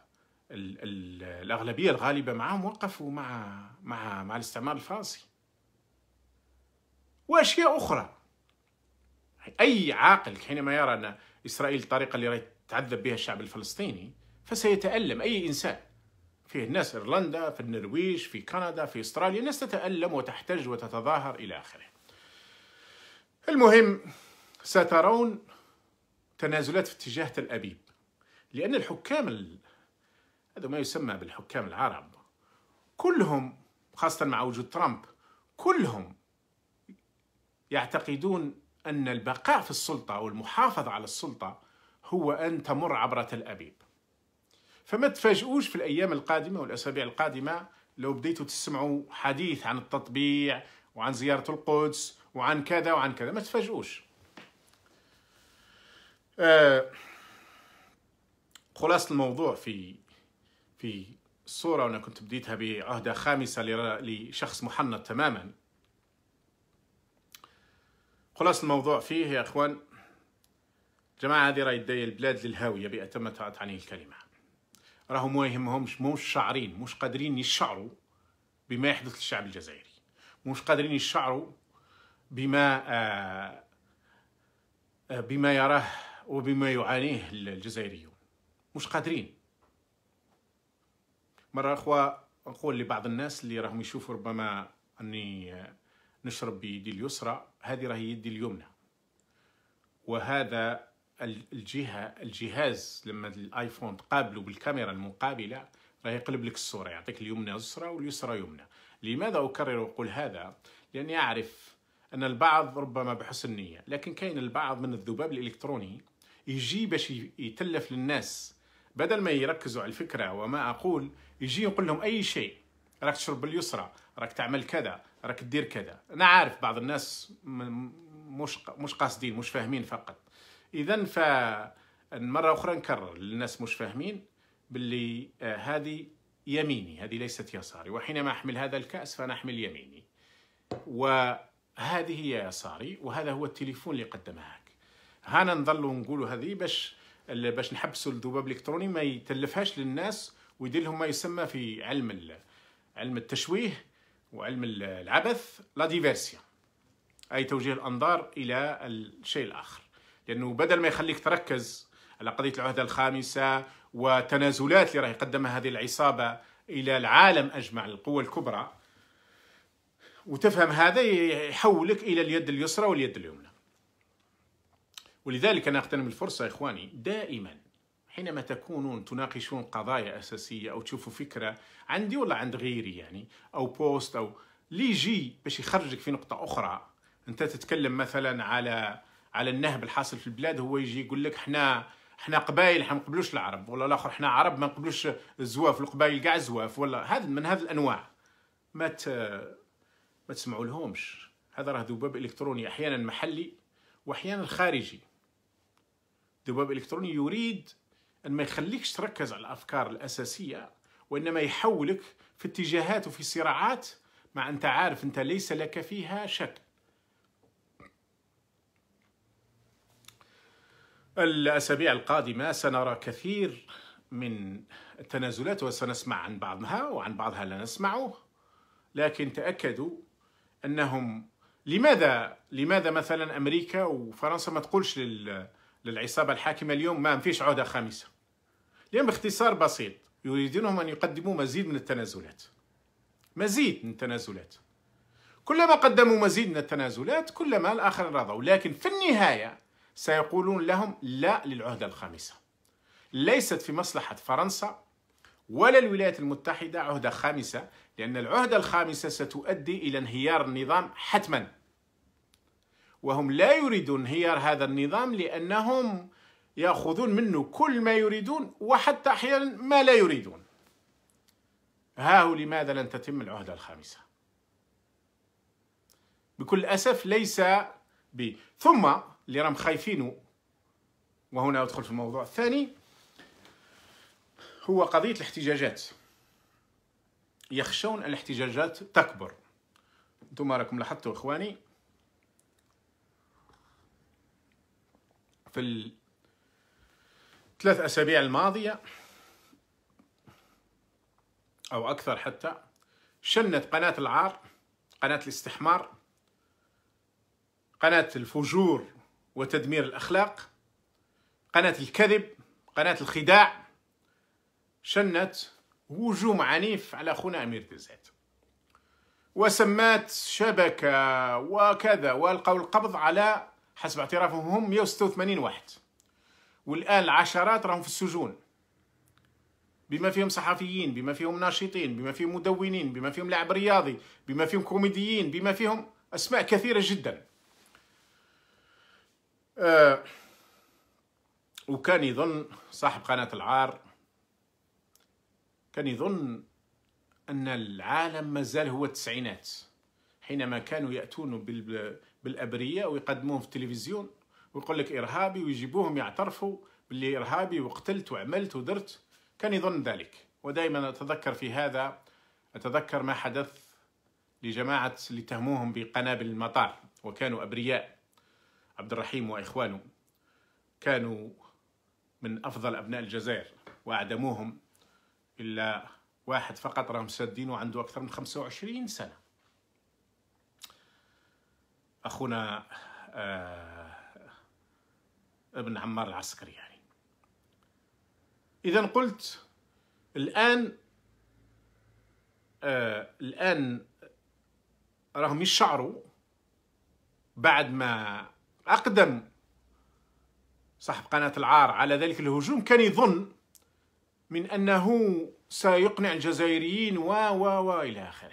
الـ الـ الأغلبية الغالبة معهم وقفوا مع مع مع الاستعمار الفرنسي وأشياء أخرى أي عاقل حينما يرى أن إسرائيل الطريقة اللي تعذب بها الشعب الفلسطيني فسيتألم أي إنسان فيه ناس إيرلندا في النرويج في كندا في أستراليا ناس تتألم وتحتج وتتظاهر إلى آخره المهم سترون تنازلات في اتجاه تل أبيب لأن الحكام ال... هذا ما يسمى بالحكام العرب كلهم خاصة مع وجود ترامب كلهم يعتقدون أن البقاء في السلطة او المحافظه على السلطة هو أن تمر عبر تل أبيب فما تفاجئوش في الأيام القادمة والأسابيع القادمة لو بديتوا تسمعوا حديث عن التطبيع وعن زيارة القدس وعن كذا وعن كذا ما تفاجئوش آه خلاصة الموضوع في في الصورة وأنا كنت بديتها بعهدة خامسة لشخص محنط تماما خلاص الموضوع فيه يا إخوان جماعة هذه راهي البلاد للهاوية بأتم تعني الكلمة راهم ما يهمهمش موش شاعرين مش قادرين يشعروا بما يحدث للشعب الجزائري مش قادرين يشعروا بما آه، آه، بما يراه وبما يعانيه الجزائريون مش قادرين مرة أخوة نقول لبعض الناس اللي راهم يشوفوا ربما أني آه، نشرب بيدي اليسرى هذه راهي يدي اليمنى وهذا الجهه الجهاز لما الايفون تقابله بالكاميرا المقابله راه يقلب لك الصوره يعطيك اليمنى يسرى واليسرى يمنى لماذا اكرر واقول هذا لاني اعرف ان البعض ربما بحسن نيه لكن كاين البعض من الذباب الالكتروني يجي باش يتلف للناس بدل ما يركزوا على الفكره وما اقول يجي يقول لهم اي شيء راك تشرب باليسرى راك تعمل كذا راك تدير كذا انا عارف بعض الناس مش مش قاصدين مش فاهمين فقط اذا مره اخرى نكرر للناس مش فاهمين باللي آه، هذه يميني هذه ليست يساري وحينما احمل هذا الكاس فانا احمل يميني وهذه هي يساري وهذا هو التليفون اللي قدمها لك هانا نظلوا نقولوا هذه باش باش نحبسوا الذباب الالكتروني ما يتلفهاش للناس ويدير لهم ما يسمى في علم علم التشويه وعلم العبث لا ديفيرسيون اي توجيه الانظار الى الشيء الاخر لانه بدل ما يخليك تركز على قضيه العهده الخامسه وتنازلات اللي راح يقدمها هذه العصابه الى العالم اجمع القوى الكبرى وتفهم هذا يحولك الى اليد اليسرى واليد اليمنى ولذلك انا اغتنم الفرصه يا اخواني دائما حينما تكونون تناقشون قضايا اساسيه او تشوفوا فكره عندي ولا عند غيري يعني او بوست او ليجي باش يخرجك في نقطه اخرى انت تتكلم مثلا على على النهب الحاصل في البلاد هو يجي يقول لك حنا حنا قبائل ما نقبلوش العرب ولا الاخر حنا عرب ما نقبلوش الزواف القبائل كاع زواف ولا هذا من هذه الانواع ما ت... ما تسمعوا لهمش هذا راه ذباب الكتروني احيانا محلي واحيانا خارجي ذباب الكتروني يريد ان ما يخليكش تركز على الافكار الاساسيه وانما يحولك في اتجاهات وفي صراعات مع انت عارف انت ليس لك فيها شك الأسابيع القادمة سنرى كثير من التنازلات وسنسمع عن بعضها وعن بعضها لا نسمعه لكن تأكدوا أنهم لماذا لماذا مثلا أمريكا وفرنسا ما تقولش للعصابة الحاكمة اليوم ما فيش عهدة خامسة لأن باختصار بسيط يريدونهم أن يقدموا مزيد من التنازلات مزيد من التنازلات كلما قدموا مزيد من التنازلات كلما الآخر رضوا لكن في النهاية سيقولون لهم لا للعهدة الخامسة ليست في مصلحة فرنسا ولا الولايات المتحدة عهدة خامسة لأن العهدة الخامسة ستؤدي إلى انهيار النظام حتما وهم لا يريدون انهيار هذا النظام لأنهم يأخذون منه كل ما يريدون وحتى أحيانا ما لا يريدون ها هو لماذا لن تتم العهدة الخامسة بكل أسف ليس ب ثم اللي راهم خايفينه وهنا ادخل في الموضوع الثاني هو قضيه الاحتجاجات يخشون الاحتجاجات تكبر انتم راكم لاحظتوا اخواني في الثلاث اسابيع الماضيه او اكثر حتى شنت قناه العار قناه الاستحمار قناه الفجور وتدمير الأخلاق قناة الكذب قناة الخداع شنت هجوم عنيف على أخونا أمير تزهد وسمات شبكة وكذا والقوا القبض على حسب اعترافهم هم 186 واحد والآن العشرات راهم في السجون بما فيهم صحفيين بما فيهم ناشطين بما فيهم مدونين بما فيهم لاعب رياضي بما فيهم كوميديين بما فيهم أسماء كثيرة جداً آه، وكان يظن صاحب قناة العار كان يظن أن العالم مازال هو التسعينات حينما كانوا يأتون بالأبرياء ويقدموهم في التلفزيون ويقول لك إرهابي ويجيبوهم يعترفوا باللي إرهابي وقتلت وعملت ودرت كان يظن ذلك ودائما أتذكر في هذا أتذكر ما حدث لجماعة اللي تهموهم بقنابل المطار وكانوا أبرياء عبد الرحيم وإخوانه كانوا من أفضل أبناء الجزائر وأعدموهم إلا واحد فقط راهم سادين وعنده أكثر من 25 سنة أخونا آه ابن عمار العسكري يعني إذا قلت الآن آه الآن راهم يشعروا بعد ما أقدم صاحب قناة العار على ذلك الهجوم كان يظن من أنه سيقنع الجزائريين و و و إلى آخره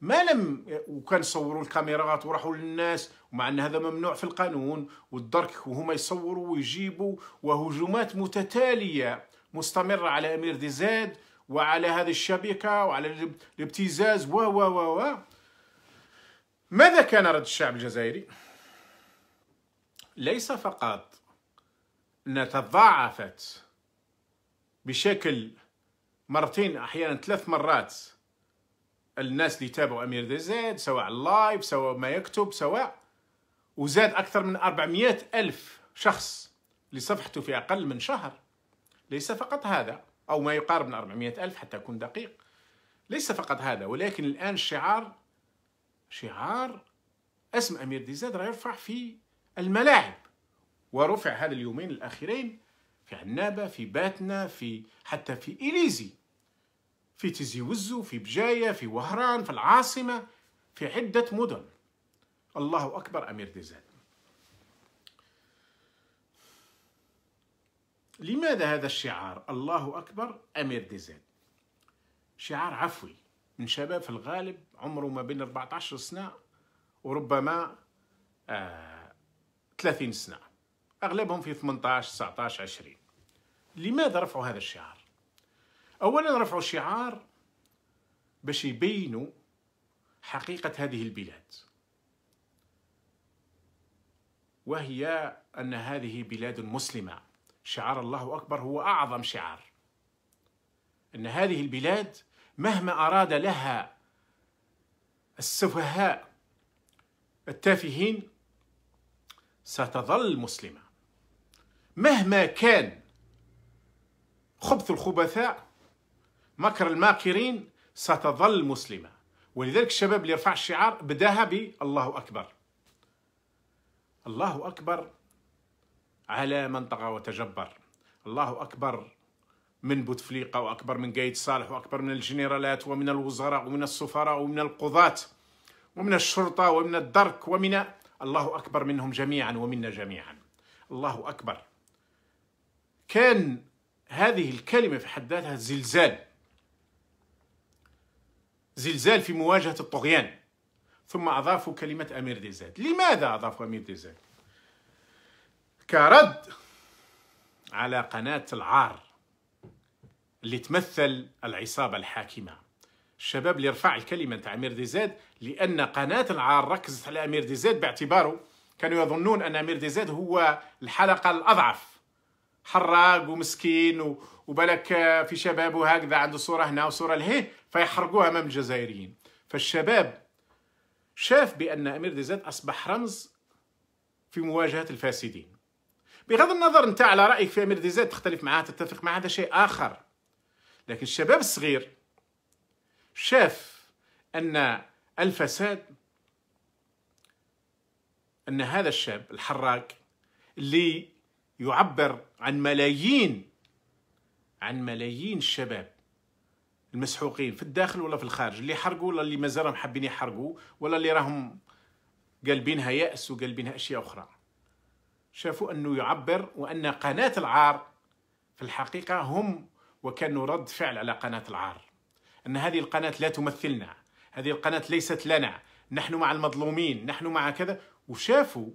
ما لم وكان صوروا الكاميرات وراحوا للناس ومع ان هذا ممنوع في القانون والدرك وهما يصوروا ويجيبوا وهجومات متتاليه مستمره على امير دي زاد وعلى هذه الشبكه وعلى الابتزاز و و و ماذا كان رد الشعب الجزائري؟ ليس فقط أنها تضاعفت بشكل مرتين أحيانا ثلاث مرات الناس اللي تابعوا أمير دي زيد سواء اللايف سواء ما يكتب سواء وزاد أكثر من 400 ألف شخص لصفحته في أقل من شهر ليس فقط هذا أو ما يقارب من 400 ألف حتى أكون دقيق ليس فقط هذا ولكن الآن الشعار شعار اسم أمير دي زيد راه يرفع في الملاعب ورفع هذا اليومين الأخيرين في عنابة في باتنا في حتى في إليزي في تيزي وزو في بجاية في وهران في العاصمة في عدة مدن الله أكبر أمير ديزاد لماذا هذا الشعار الله أكبر أمير ديزاد شعار عفوي من شباب في الغالب عمره ما بين 14 سنة وربما آه 30 سنه اغلبهم في 18 19 20 لماذا رفعوا هذا الشعار اولا رفعوا الشعار باش يبينوا حقيقه هذه البلاد وهي ان هذه بلاد مسلمه شعار الله اكبر هو اعظم شعار ان هذه البلاد مهما اراد لها السفهاء التافهين ستظل مسلمة مهما كان خبث الخبثاء مكر الماكرين ستظل مسلمة ولذلك الشباب اللي يرفع الشعار بداها بالله أكبر الله أكبر على من طغى وتجبر الله أكبر من بوتفليقة وأكبر من قايد صالح وأكبر من الجنرالات ومن الوزراء ومن السفراء ومن القضاة ومن الشرطة ومن الدرك ومن الله أكبر منهم جميعا ومنا جميعا الله أكبر كان هذه الكلمة في حد ذاتها زلزال زلزال في مواجهة الطغيان ثم أضافوا كلمة أمير ديزاد لماذا أضافوا أمير ديزاد كرد على قناة العار اللي تمثل العصابة الحاكمة الشباب اللي رفع الكلمه نتاع امير دي زيد لان قناه العار ركزت على امير دي زيد باعتباره كانوا يظنون ان امير دي زيد هو الحلقه الاضعف حراق ومسكين وبلك في شباب وهكذا عنده صوره هنا وصوره لهيه فيحرقوها امام الجزائريين فالشباب شاف بان امير دي زيد اصبح رمز في مواجهه الفاسدين بغض النظر انت على رايك في امير دي زيد تختلف معاه تتفق معاه هذا شيء اخر لكن الشباب الصغير شاف أن الفساد أن هذا الشاب الحراك اللي يعبر عن ملايين عن ملايين الشباب المسحوقين في الداخل ولا في الخارج اللي حرقوا ولا اللي مازالهم حابين يحرقوا ولا اللي راهم قلبينها يأس وقلبينها أشياء أخرى شافوا أنه يعبر وأن قناة العار في الحقيقة هم وكانوا رد فعل على قناة العار أن هذه القناة لا تمثلنا هذه القناة ليست لنا نحن مع المظلومين نحن مع كذا وشافوا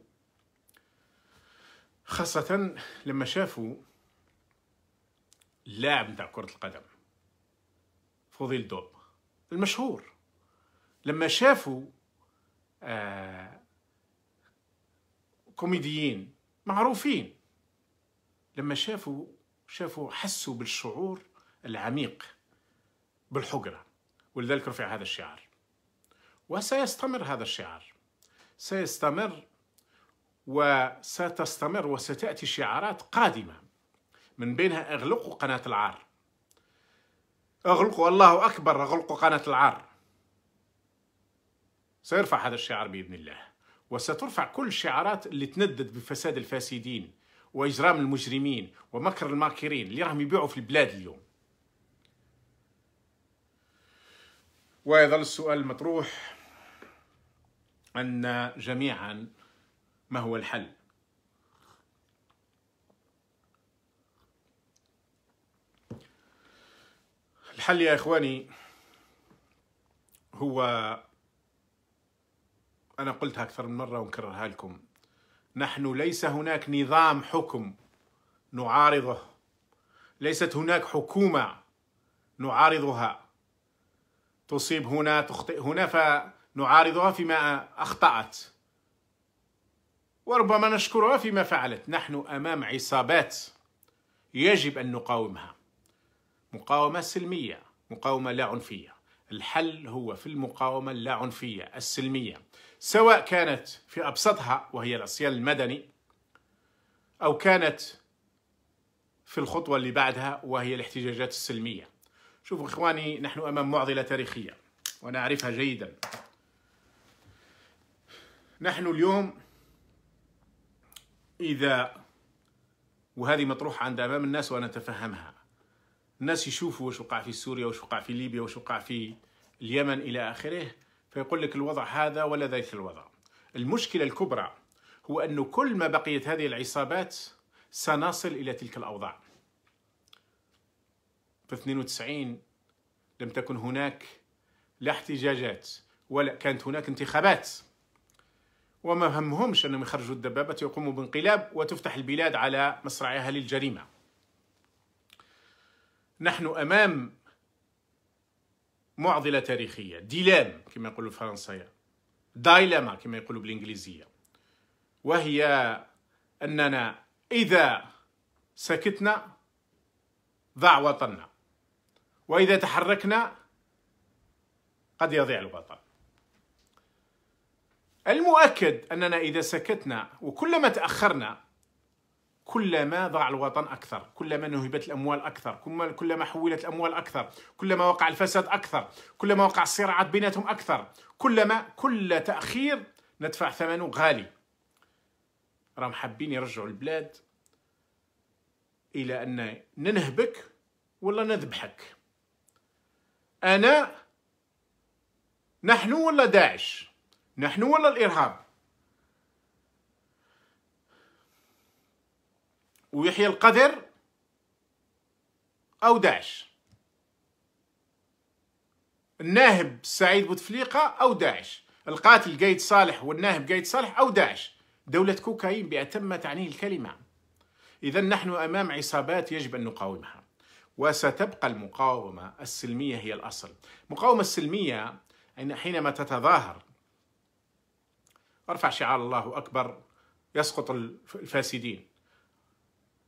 خاصة لما شافوا اللاعب نتاع كرة القدم فضيل دوب المشهور لما شافوا آه كوميديين معروفين لما شافوا شافوا حسوا بالشعور العميق بالحجرة ولذلك رفع هذا الشعار وسيستمر هذا الشعار سيستمر وستستمر وستأتي شعارات قادمة من بينها اغلقوا قناة العار اغلقوا الله أكبر اغلقوا قناة العار سيرفع هذا الشعار بإذن الله وسترفع كل الشعارات اللي تندد بفساد الفاسدين وإجرام المجرمين ومكر الماكرين اللي راهم يبيعوا في البلاد اليوم ويظل السؤال المطروح أن جميعا ما هو الحل؟ الحل يا إخواني هو أنا قلتها أكثر من مرة ونكررها لكم نحن ليس هناك نظام حكم نعارضه ليست هناك حكومة نعارضها تصيب هنا تخطئ هنا فنعارضها فيما أخطأت وربما نشكرها فيما فعلت نحن أمام عصابات يجب أن نقاومها مقاومة سلمية مقاومة لا عنفية الحل هو في المقاومة اللا عنفية السلمية سواء كانت في أبسطها وهي العصيان المدني أو كانت في الخطوة اللي بعدها وهي الاحتجاجات السلمية شوفوا إخواني نحن أمام معضلة تاريخية وأنا أعرفها جيدا نحن اليوم إذا وهذه مطروحة عند أمام الناس وأنا أتفهمها الناس يشوفوا وش وقع في سوريا وش وقع في ليبيا وش وقع في اليمن إلى آخره فيقول لك الوضع هذا ولا ذاك الوضع المشكلة الكبرى هو أنه كل ما بقيت هذه العصابات سنصل إلى تلك الأوضاع في 92 لم تكن هناك لا احتجاجات ولا كانت هناك انتخابات وما همهمش أنهم يخرجوا الدبابة يقوموا بانقلاب وتفتح البلاد على مصراعيها للجريمة نحن أمام معضلة تاريخية ديلام كما يقولوا الفرنسية دايلاما كما يقولوا بالإنجليزية وهي أننا إذا سكتنا ضاع وطننا وإذا تحركنا قد يضيع الوطن المؤكد أننا إذا سكتنا وكلما تأخرنا كلما ضاع الوطن أكثر كلما نهبت الأموال أكثر كلما حولت الأموال أكثر كلما وقع الفساد أكثر كلما وقع الصراعات بيناتهم أكثر كلما كل تأخير ندفع ثمنه غالي راهم حابين يرجعوا البلاد إلى أن ننهبك ولا نذبحك انا نحن ولا داعش نحن ولا الارهاب ويحيى القدر او داعش الناهب سعيد بوتفليقه او داعش القاتل قايد صالح والناهب قايد صالح او داعش دولة كوكايين بأتم تعنيه الكلمة إذا نحن أمام عصابات يجب أن نقاومها وستبقى المقاومة السلمية هي الأصل المقاومة السلمية أن حينما تتظاهر ارفع شعار الله أكبر يسقط الفاسدين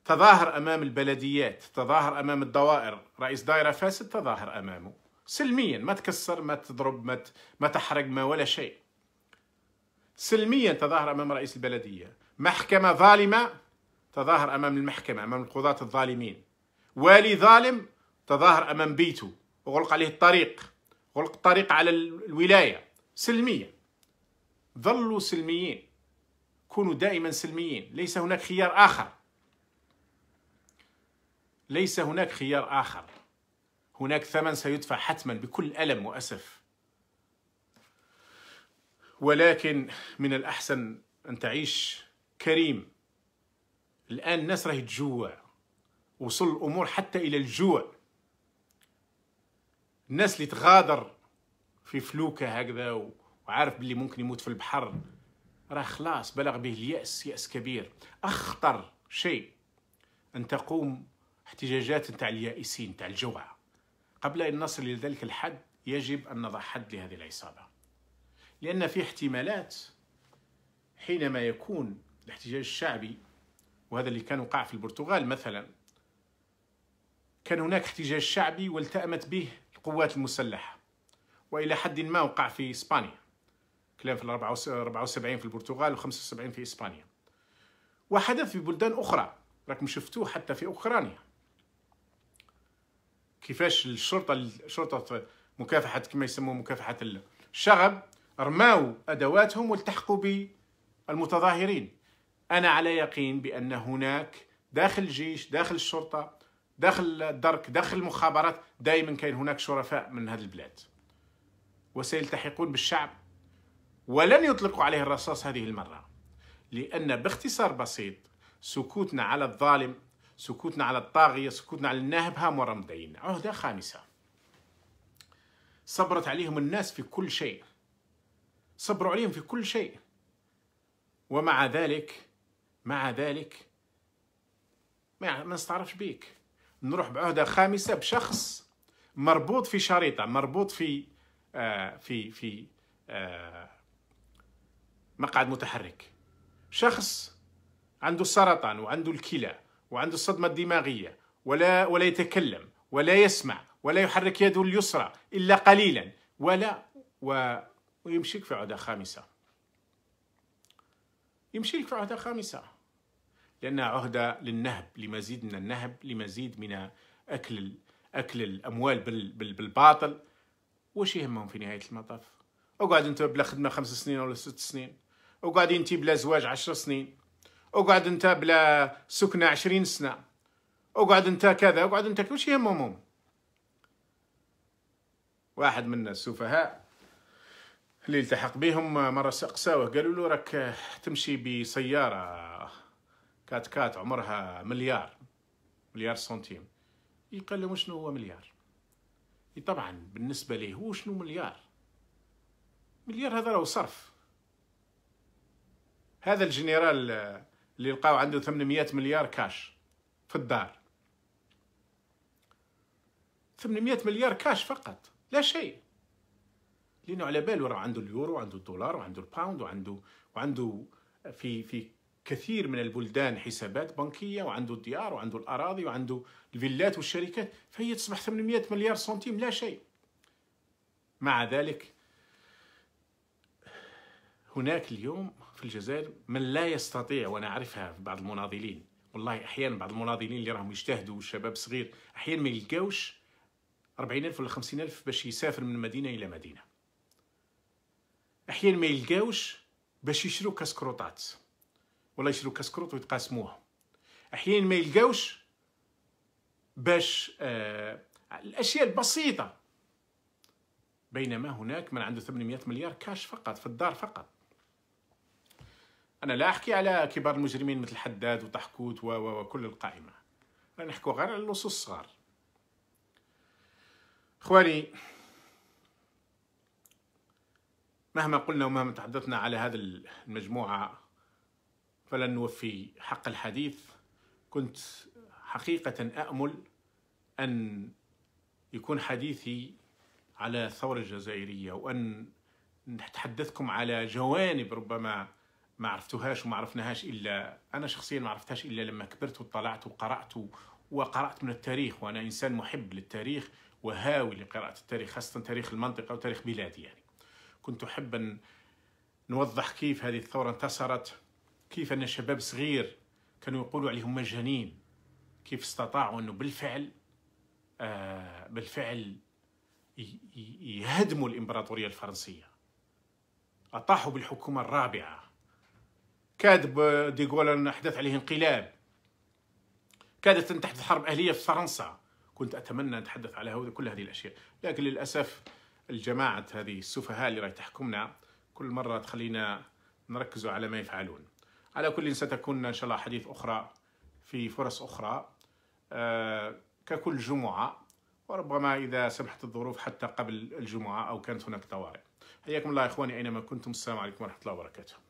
تظاهر أمام البلديات تظاهر أمام الدوائر رئيس دائرة فاسد تظاهر أمامه سلميا ما تكسر ما تضرب ما, ما تحرق ما ولا شيء سلميا تظاهر أمام رئيس البلدية محكمة ظالمة تظاهر أمام المحكمة أمام القضاة الظالمين والي ظالم تظاهر امام بيته وغلق عليه الطريق غلق الطريق على الولايه سلميه ظلوا سلميين كونوا دائما سلميين ليس هناك خيار اخر ليس هناك خيار اخر هناك ثمن سيدفع حتما بكل الم واسف ولكن من الاحسن ان تعيش كريم الان الناس راهي تجوع وصل الأمور حتى إلى الجوع الناس اللي تغادر في فلوكة هكذا وعارف باللي ممكن يموت في البحر راه خلاص بلغ به اليأس يأس كبير أخطر شيء أن تقوم احتجاجات نتاع اليائسين نتاع الجوع قبل أن نصل إلى ذلك الحد يجب أن نضع حد لهذه العصابة لأن في احتمالات حينما يكون الاحتجاج الشعبي وهذا اللي كان وقع في البرتغال مثلا كان هناك احتجاج شعبي والتأمت به القوات المسلحة وإلى حد ما وقع في إسبانيا كلام في 74 في البرتغال و75 في إسبانيا وحدث في بلدان أخرى راكم شفتوه حتى في أوكرانيا كيفاش الشرطة شرطة مكافحة كما يسموه مكافحة الشغب رماوا أدواتهم والتحقوا بالمتظاهرين أنا على يقين بأن هناك داخل الجيش داخل الشرطة داخل الدرك داخل المخابرات دائما كاين هناك شرفاء من هذه البلاد وسيلتحقون بالشعب ولن يطلقوا عليه الرصاص هذه المرة لأن باختصار بسيط سكوتنا على الظالم سكوتنا على الطاغية سكوتنا على الناهب هام ورمدين عهدة خامسة صبرت عليهم الناس في كل شيء صبروا عليهم في كل شيء ومع ذلك مع ذلك ما نستعرفش بيك نروح بعهده خامسه بشخص مربوط في شريطه مربوط في آه في في آه مقعد متحرك شخص عنده السرطان وعنده الكلى وعنده الصدمه الدماغيه ولا ولا يتكلم ولا يسمع ولا يحرك يده اليسرى الا قليلا ولا و ويمشيك في عهده خامسه يمشيك في عهده خامسه لأنها عهدة للنهب لمزيد من النهب لمزيد من أكل أكل الأموال بالباطل واش يهمهم في نهاية المطاف وقعد انت بلا خدمة خمس سنين ولا ست سنين وقعد انت بلا زواج عشر سنين وقعد انت بلا سكنة عشرين سنة وقعد انت كذا وقعد انت واش يهمهم واحد من السفهاء اللي التحق بهم مرة سقساوه قالوا له راك تمشي بسيارة كات كات عمرها مليار مليار سنتيم يقال لهم شنو هو مليار طبعا بالنسبة ليه هو شنو مليار مليار هذا راهو صرف هذا الجنرال اللي لقاو عنده 800 مليار كاش في الدار 800 مليار كاش فقط لا شيء لانه على باله راه عنده اليورو وعنده الدولار وعنده الباوند وعنده وعنده في في كثير من البلدان حسابات بنكيه وعنده الديار وعنده الاراضي وعنده الفيلات والشركات فهي تصبح 800 مليار سنتيم لا شيء مع ذلك هناك اليوم في الجزائر من لا يستطيع وانا اعرفها في بعض المناضلين والله احيانا بعض المناضلين اللي راهم يجتهدوا والشباب صغير احيانا ما يلقاوش 40000 ولا 50000 باش يسافر من مدينه الى مدينه احيانا ما يلقاوش باش يشرو كسكروطات ولا يشرو كسكروت ويتقاسموها احيانا ما يلقاوش باش آه الاشياء البسيطه بينما هناك من عنده 800 مليار كاش فقط في الدار فقط انا لا احكي على كبار المجرمين مثل حداد وطحكوت و وكل القائمه انا نحكو غير على اللصوص الصغار اخواني مهما قلنا ومهما تحدثنا على هذه المجموعه فلن نوفي حق الحديث كنت حقيقة أأمل أن يكون حديثي على الثورة الجزائرية وأن نتحدثكم على جوانب ربما ما عرفتهاش وما عرفناهاش إلا أنا شخصيا ما عرفتهاش إلا لما كبرت وطلعت وقرأت وقرأت من التاريخ وأنا إنسان محب للتاريخ وهاوي لقراءة التاريخ خاصة تاريخ المنطقة وتاريخ بلادي يعني كنت أحب أن نوضح كيف هذه الثورة انتصرت كيف أن شباب صغير كانوا يقولوا عليهم مجانين كيف استطاعوا أنه بالفعل آه بالفعل يهدموا الإمبراطورية الفرنسية أطاحوا بالحكومة الرابعة كاد ديغول أن أحدث عليه انقلاب كادت أن تحدث حرب أهلية في فرنسا كنت أتمنى أن أتحدث على كل هذه الأشياء لكن للأسف الجماعة هذه السفهاء اللي راهي تحكمنا كل مرة تخلينا نركزوا على ما يفعلون على كل ستكون إن شاء الله حديث أخرى في فرص أخرى آه، ككل جمعة وربما إذا سمحت الظروف حتى قبل الجمعة أو كانت هناك طوارئ حياكم الله إخواني أينما كنتم السلام عليكم ورحمة الله وبركاته